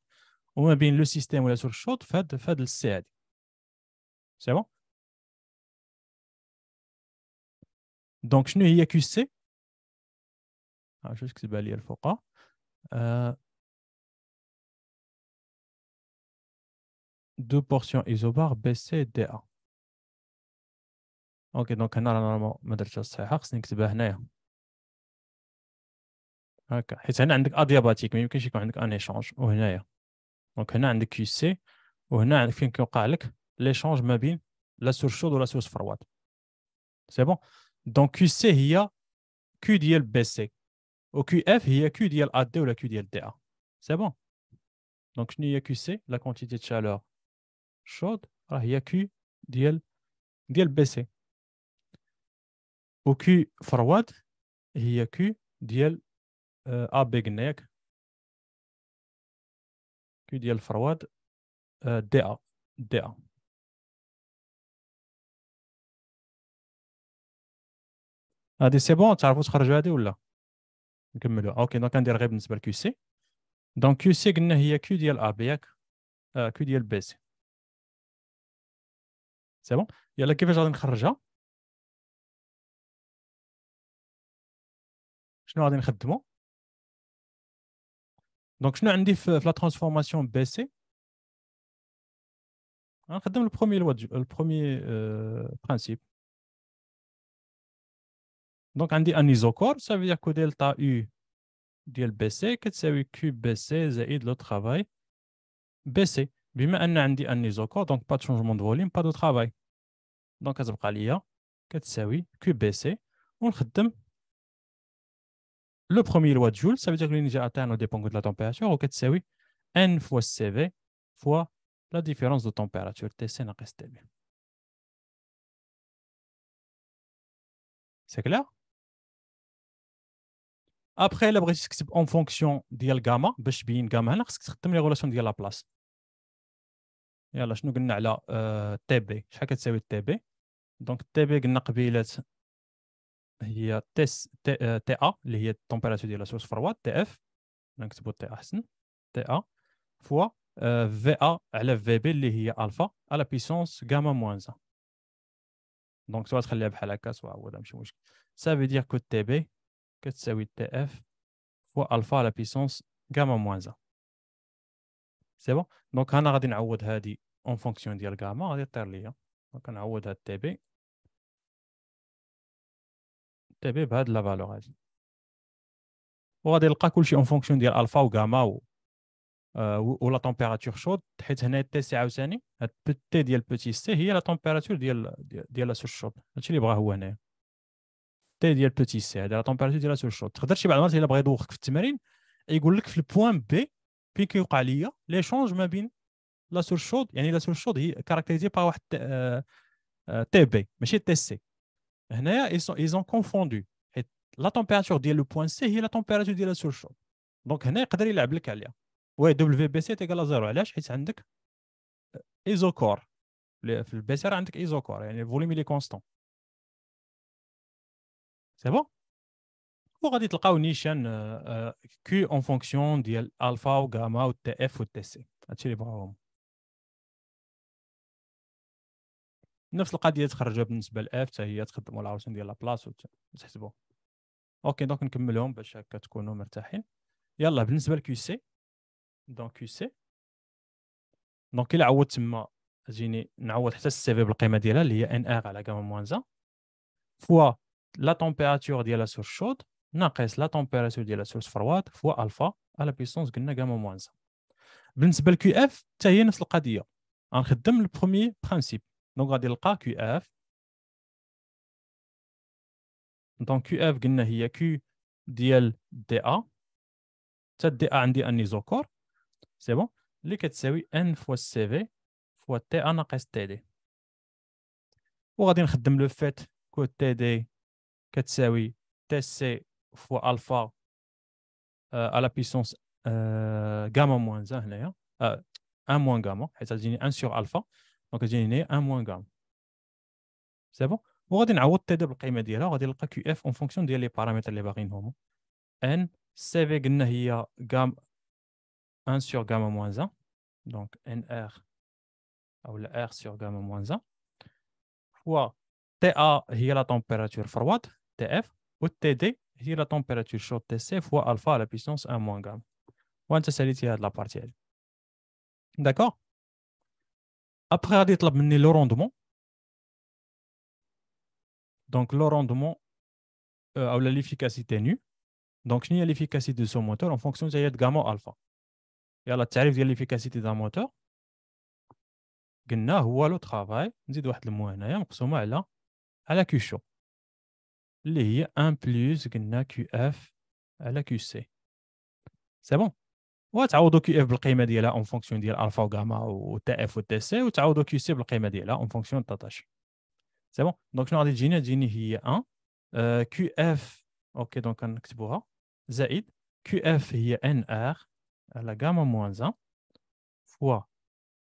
وما بين لو سيستيم ولا سورس شوت في فهاد في السي هادي سي بون دونك شنو هي كيو سي شوف كتبها لي الفوق آه، deux portions isobar BC et Ok Donc, on a normalement, madame c'est un a un échange. Donc, on a un QC, on a l'échange, la source chaude ou la source froide. C'est bon? Donc, QC, il y a QDL baissé. QF, il y a QDL AD ou la QDL DA. C'est bon? Donc, il QC, la quantité de chaleur. شود راه هي كي ديال ديال بي سي و كي فرواد هي كي ديال ا بي قلنا ياك كي ديال فرواد دي ا دي ا هادي سي بون تعرفوا تخرجوا هادي ولا نكملوا اوكي دونك ندير غير بالنسبه لكيو سي دونك كيو سي قلنا هي كيو ديال ا بي ياك كيو ديال بي سي سي بون يلا كيفاش غادي نخرجها شنو غادي نخدمو دونك شنو عندي في لا ترانسفورماسيون بي سي غنخدم البرومي لوا البرومي برانسيب دونك عندي ان ايزوكور سا فيدير كو دلتا او ديال بي سي كتساوي كيو بي سي زائد لو ترافاي بي سي Bien que j'ai un isochore, donc pas de changement de volume, pas de travail. Donc, ça va rester là. On va faire QBC. On va faire le premier loi de Joule. ça veut dire que l'énergie est atteinte, ça dépend de la température. On va faire N fois CV fois la différence de température. C'est bien. C'est clair Après, on va faire en fonction de la gamma. Pour avoir une gamma, on va faire la relation de la place. يلا شنو قلنا على تي آه، بي شحال كتساوي تي بي دونك تي بي قلنا قبيله هي تيس تي, تي ا اللي هي التمبيراتور ديال السورس سورس فرواد تي اف نكتبو تي احسن تي ا فوا في ا على في بي اللي هي الفا على بيسونس غاما موان دونك سوا تخليها بحال هكا سوا هو ماشي مشكل سا في دير كو تي بي كتساوي تي اف فوا الفا على بيسونس غاما موان سي بون دونك انا غادي نعوض هادي اون فونكسيون ديال غاما غادي طير ليا دونك نعوض هاد تي بي تي بي بهاد لا فالور هادي وغادي نلقى كلشي اون فونكسيون ديال الفا وغاما و ولا تمبيراتور شود حيت هنا تي سي عاوتاني هاد تي ديال بوتي سي هي لا تمبيراتور ديال ديال لا سوش شود هادشي اللي بغاه هو هنايا تي ديال بوتي سي هذا لا تمبيراتور ديال لا سوش شود تقدر شي بعض المرات الا بغا يدوخك في التمرين يقول لك في البوان بي بين كيوقع ليا ليشونج ما بين لا سور شود يعني لا سور شود هي كاركتيزي با واحد تي بي آه، آه، ماشي تي سي هنايا ايزون كونفوندو حيت لا تمبيراتور ديال لو بوان سي هي لا تمبيراتور ديال لا سور شود دونك هنا يقدر يلعب لك عليها وي دبليو بي سي تيكالا زيرو علاش حيت عندك ايزوكور آه، في البي سي عندك ايزوكور يعني الفوليم لي كونستون سي بون وغادي تلقاو نيشان كي اون فونكسيون ديال الفا وغاما والتي اف والتي سي هادشي اللي بغاوهم نفس القضيه تخرجها بالنسبه للاف حتى هي تخدموا العاوتاني ديال و وتحسبوا اوكي دونك نكملهم باش هكا تكونوا مرتاحين يلا بالنسبه لكيو سي دونك كيو سي دونك الا عوضت تما جيني نعوض حتى السي في بالقيمه ديالها اللي هي ان ار على غاما موان زان فوا لا تمبيراتور ديالها سور شود ناقص لا تمبيراتور ديال السورس فروات فوا الفا على بيسونس قلنا كاما موان بالنسبه لكي اف حتى هي نفس القضيه غنخدم البروميي برانسيب دونك غادي نلقى كي اف دونك كي اف قلنا هي كي ديال دي ا حتى دي ا عندي اني زوكور سي بون اللي كتساوي ان فوا سي في فوا تي ا ناقص تي دي وغادي نخدم لو فات كو تي دي كتساوي تي سي فوا الفا euh, à بيسونس puissance euh, gamma moins 1 هنايا ان موان gamma حيت غتجيني ان sur الفا دونك غتجيني هنايا ان موان gamma سي بون وغادي نعوض تي دو بالقيمه ديالها وغادي نلقى كيو اف اون فونكسيون ديال لي بارامتر اللي باغيين هما ان سي في قلنا هي غام ان sur gamma موان زان دونك ان ار او ار sur gamma موان زان فوا تي ا هي لا تمبيراتور فرواد تي اف و تي دي c'est la température chaude est C fois alpha à la puissance 1 moins gamma. On va de la partielle. D'accord Après, on va mener le rendement. Donc, le rendement euh, ou l'efficacité nu. Donc, ni l'efficacité de ce moteur en fonction de gamma alpha. Et à la tarif de l'efficacité d'un moteur, on va le travail. On travail, le moins. On va le moins. On va le moins. On اللي هي 1 بلوس قلنا كيو اف على كيو سي سي بون وتعوضوا كيو اف بالقيمه ديالها اون فونكسيون ديال الفا وغاما وتا اف وتا سي وتعوضوا كيو سي بالقيمه ديالها اون فونكسيون تاتا سي بون دونك شنو غادي تجيني تجيني هي 1 كيو اف اوكي دونك كنكتبوها زائد كيو اف هي ان ار على غاما موان زان فوا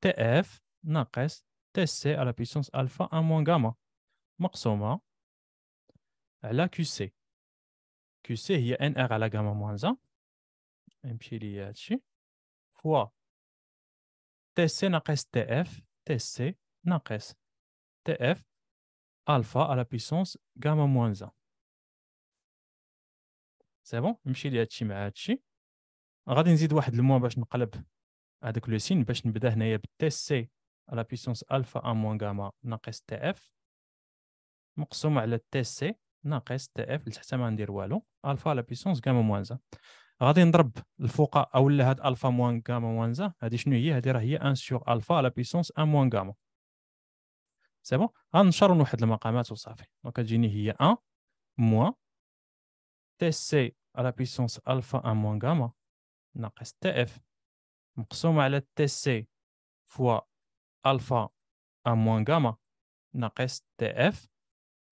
تي اف ناقص تي سي على بيسونس الفا ان موان غاما مقسومه على كيو سي كيو سي هي ان ار على غاما موان ان نمشي لي هادشي فوا تي سي ناقص تي اف تي سي ناقص تي اف الفا على بيسونس غاما موان ان سي بون نمشي لي هادشي مع هادشي غادي نزيد واحد الموان باش نقلب هذاك لو سين باش نبدا هنايا بالتي سي على بيسونس الفا ا موان غاما ناقص تي اف مقسوم على تي سي ناقص تي اف لتحت ما ندير والو الفا لا بيسونس غاما موان زا غادي نضرب الفوق اولا هاد الفا موان غاما موان زا هادي شنو هي هادي راه هي ان سيغ الفا لا بيسونس ان موان غاما سي بون غنشرن واحد المقامات وصافي دونك تجيني هي ان موان تي سي على بيسونس الفا ان موان غاما ناقص تي اف مقسومه على تي سي فوا الفا ان موان غاما ناقص تي اف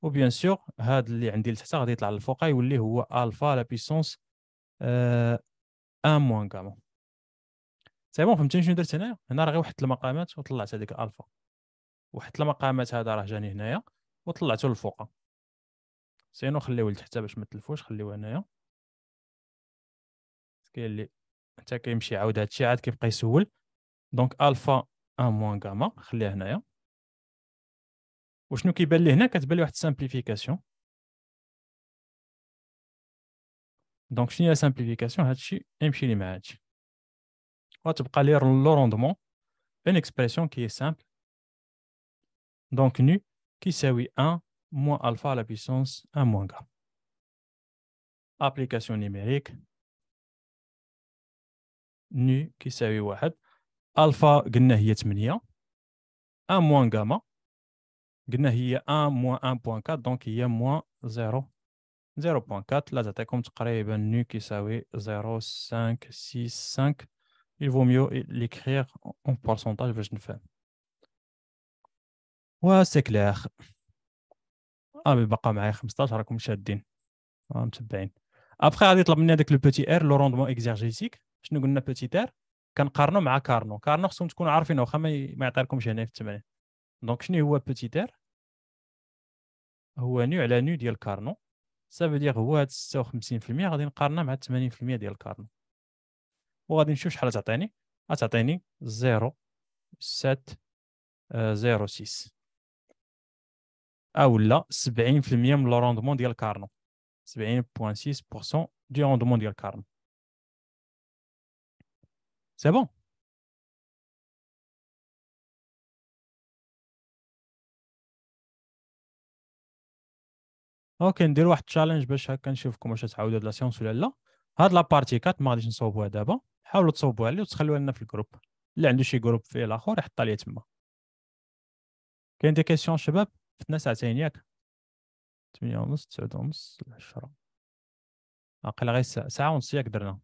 وبيان سور هذا اللي عندي لتحت غادي يطلع للفوق يولي هو الفا لا بيسونس ا آه، ان موان كاما سي بون فهمتني شنو درت هنايا هنا راه غير واحد المقامات وطلعت هذيك الفا واحد المقامات هذا راه جاني هنايا وطلعته للفوق سينو خليوه لتحت باش ما تلفوش خليوه هنايا كاين اللي حتى كيمشي يعاود هادشي عاد كيبقى يسول دونك الفا ان موان كاما خليها هنايا وشنو كيبان لي هنا كتبان لي واحد السامبليفيكاسيون دونك شنو هي سامبليفيكاسيون هادشي يمشي لي مع هادشي وتبقى لي لو روندمون اون اكسبرسيون كي سامبل دونك نو كيساوي 1 موان الفا لا بيسونس 1 موان غا ابليكاسيون نيميريك نو كيساوي واحد الفا قلنا هي 8 1 موان غاما قلنا هي 1 موان 1.4 دونك هي موان 0 0.4 لا تعطيكم تقريبا نو كيساوي 0.565 il vaut mieux l'écrire en pourcentage باش نفهم و سي كلير ابي بقى معايا 15 راكم شادين آه، متبعين ابخي غادي يطلب مني هذاك لو بوتي ار لو روندمون اكزيرجيتيك شنو قلنا بوتي ار كنقارنو مع كارنو كارنو خصهم تكونوا عارفينه واخا ما يعطيكمش هنا في التمرين Donc, شنو هو petit r هو nu على nu ديال كارنو Ça veut dire هو 56% غادي نقارنها مع 80% ديال كارنو وغادي نشوف شحال تعطيني غتعطيني le اولا 70% من ديال 70.6% du rendement ديال كارنو C'est bon اوكي ندير واحد تشالنج باش هكا نشوفكم واش تعاودوا هاد لا سيونس ولا لا هاد لابارتي 4 ما غاديش نصوبوها دابا حاولوا تصوبوها لي وتخلوها لنا في الجروب اللي عنده شي جروب فيه الاخر يحطها لي تما كاين دي كيسيون شباب فتنا ساعتين ياك 8 ونص 9 ونص 10 اقل غير ساعة ساعة ونص ياك درنا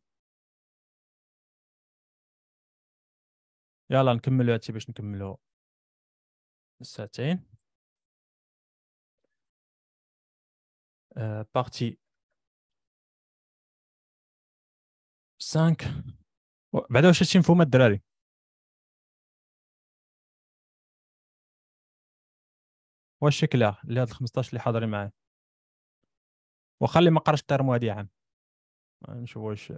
يلا نكملو هادشي باش نكملو ساعتين euh, partie 5 بعدا واش شتي مفهوم الدراري واش شكلها لهاد هاد 15 اللي حاضرين معايا واخا اللي ما قراش الترمو هادي عام نشوف واش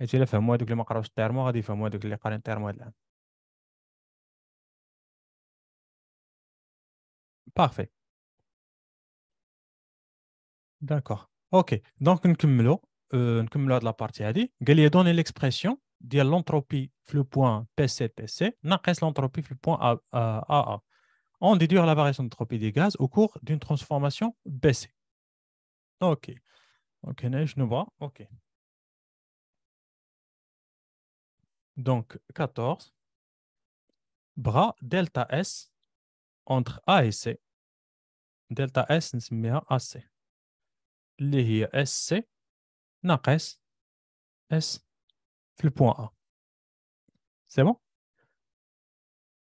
حيت الا فهموا هادوك اللي ما قراوش التيرمو غادي يفهموا هادوك اللي قارين التيرمو هاد العام بارفي D'accord. OK. Donc, nous euh, avons la partie. Il a donné l'expression de l'entropie le point PC, PC, l'entropie le point AA. On déduit la variation d'entropie des gaz au cours d'une transformation BC. OK. OK, je nous vois. OK. Donc, 14. Bras delta S entre A et C. Delta S, nous AC. اللي هي اس سي ناقص اس في البوان ا سي بون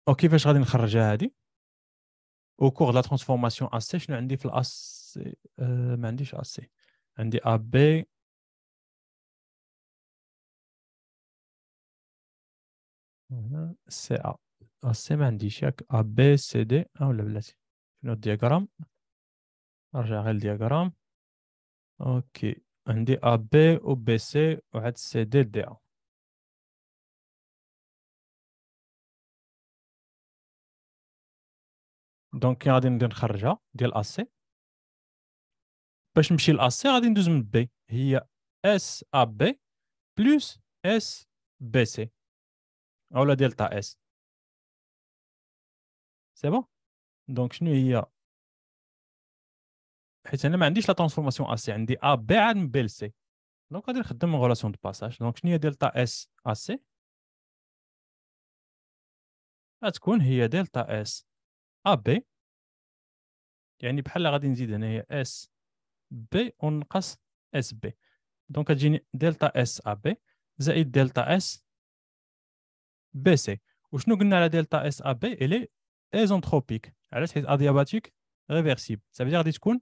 وكيفاش غادي نخرجها هادي او كور لا ترانسفورماسيون ا سي شنو عندي في الاس آه، سي ما عنديش ا سي عندي ا بي سي ا ا سي ما عنديش ياك ا بي سي دي اه ولا بلاتي شنو الدياغرام نرجع غير الدياغرام اوكي عندي ا بي و بي سي و عاد سي دي دي ا دونك كي غادي ندير نخرجها ديال ا سي باش نمشي ل ا سي غادي ندوز من بي هي اس ا بي بلس اس بي سي اولا دلتا اس سي بون دونك شنو هي حيت انا ما عنديش لا ترانسفورماسيون ا سي عندي ا بي عاد من بي ل سي دونك غادي نخدم من غولاسيون دو باساج دونك شنو هي دلتا اس ا سي غتكون هي دلتا اس ا بي يعني بحال غادي نزيد هنايا اس بي ونقص اس بي دونك تجيني دلتا اس ا بي زائد دلتا اس بي سي وشنو قلنا على دلتا اس ا بي الي ايزونتروبيك علاش حيت ادياباتيك ريفيرسيبل سافيدير غادي تكون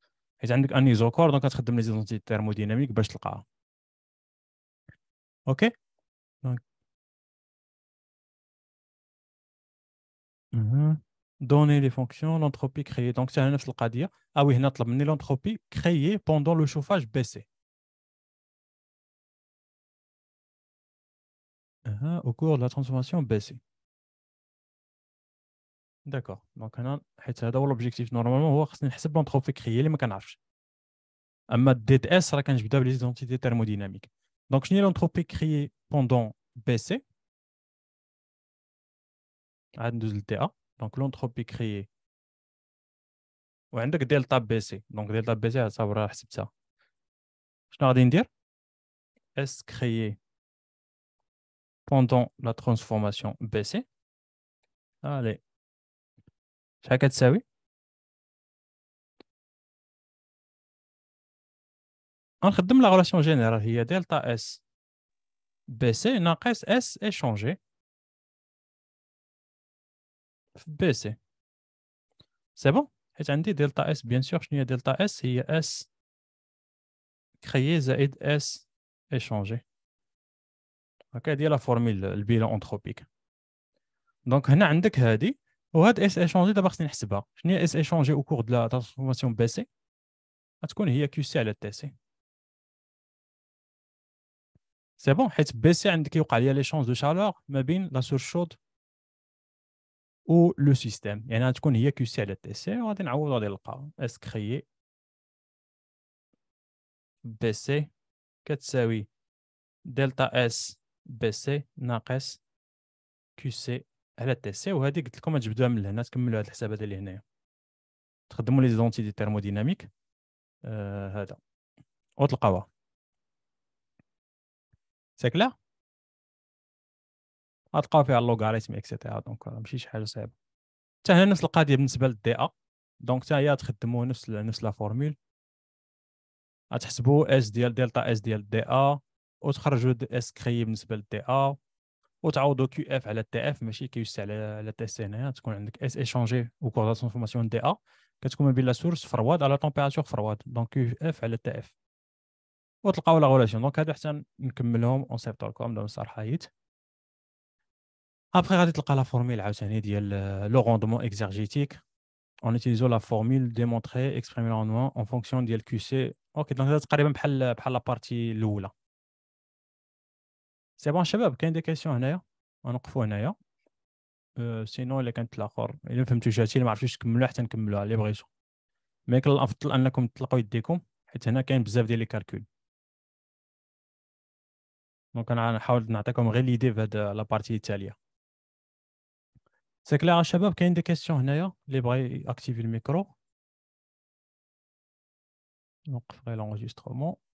Et ça, on isocor donc, on ça donne les entités thermodynamiques, pour OK Donc, donner les fonctions, l'entropie créée. Donc, c'est un effet de dire, ah oui, on a l'entropie créée pendant le chauffage baissé. Au cours de la transformation baissée. D'accord. Donc maintenant, c'est là-dedans l'objectif. Normalement, on va calculer l'entropie créée, les mecs en fait, Mais le DTS, ça représente les entités thermodynamique. Donc, j'ai l'entropie créée pendant BC à deux temps T. Donc, l'entropie créée. Et on a le delta BC. Donc, delta BC, ça va représenter ça. Je suis en train dire S créée pendant la transformation BC. Allez. شحال كتساوي غنخدم لا غولاسيون جينيرال هي دلتا اس بي سي ناقص اس اشونجي في بي سي سي بون حيت عندي دلتا اس بيان سور شنو هي دلتا اس هي اس كريي زائد اس اشونجي هكا هادي لا فورميل البيلون انتروبيك دونك هنا عندك هادي وهاد اس اشونجي دابا خصني نحسبها شنو هي اس اشونجي او كور دو لا ترانسفورماسيون بي سي غتكون هي كيو سي على تي سي سي بون حيت بي سي عندك كيوقع ليا لي شونج دو شالور ما بين لا شود و لو سيستيم يعني غتكون هي كيو سي على تي سي وغادي نعوض غادي نلقى اس كريي بي سي كتساوي دلتا اس بي سي ناقص كيو سي على سي وهذه قلت لكم تجبدوها من لهنا تكملوا هذه الحسابات اللي هنايا تخدموا لي زونتي دي ثيرموديناميك آه هذا وتلقاوها ساكله غتلقاو فيها اللوغاريتم اكسيتيرا دونك ماشي شي حاجه صعيبه حتى هنا نفس القضيه بالنسبه للدي ا دونك حتى هي تخدموا نفس نفس لا فورمول غتحسبوا اس ديال دلتا اس ديال دي ا وتخرجوا اس كري بالنسبه للدي ا Au taux de QF à la TF, mais c'est que c'est la la TSN, en tout cas on a que s échangé au cours la transformation de A, qu'est-ce qu'on a la source froide à la température froide, donc QF à la TF. On t'aura la relation. Donc à présent, nous cumulons, on sait de quoi on doit Après, on t'aura la formule de utiliser pour le rendement exergétique, en utilisant la formule démontrée exprimée le rendement en fonction de QC. Ok, donc on t'aura à peu près la partie lourde. سي بون شباب كاين دي كيسيون هنايا غنوقفوا هنايا أه، سينو الا كانت الاخر الا فهمتو جاتي ما عرفتش تكملوا حتى نكملوها اللي بغيتو مي كان الافضل انكم تطلقوا يديكم حيت هنا كاين بزاف ديال لي كالكول دونك انا نحاول نعطيكم غير ليدي في هاد لابارتي التاليه سي كلير شباب كاين دي كيسيون هنايا اللي بغى ياكتيفي الميكرو نوقف غير لونجيسترومون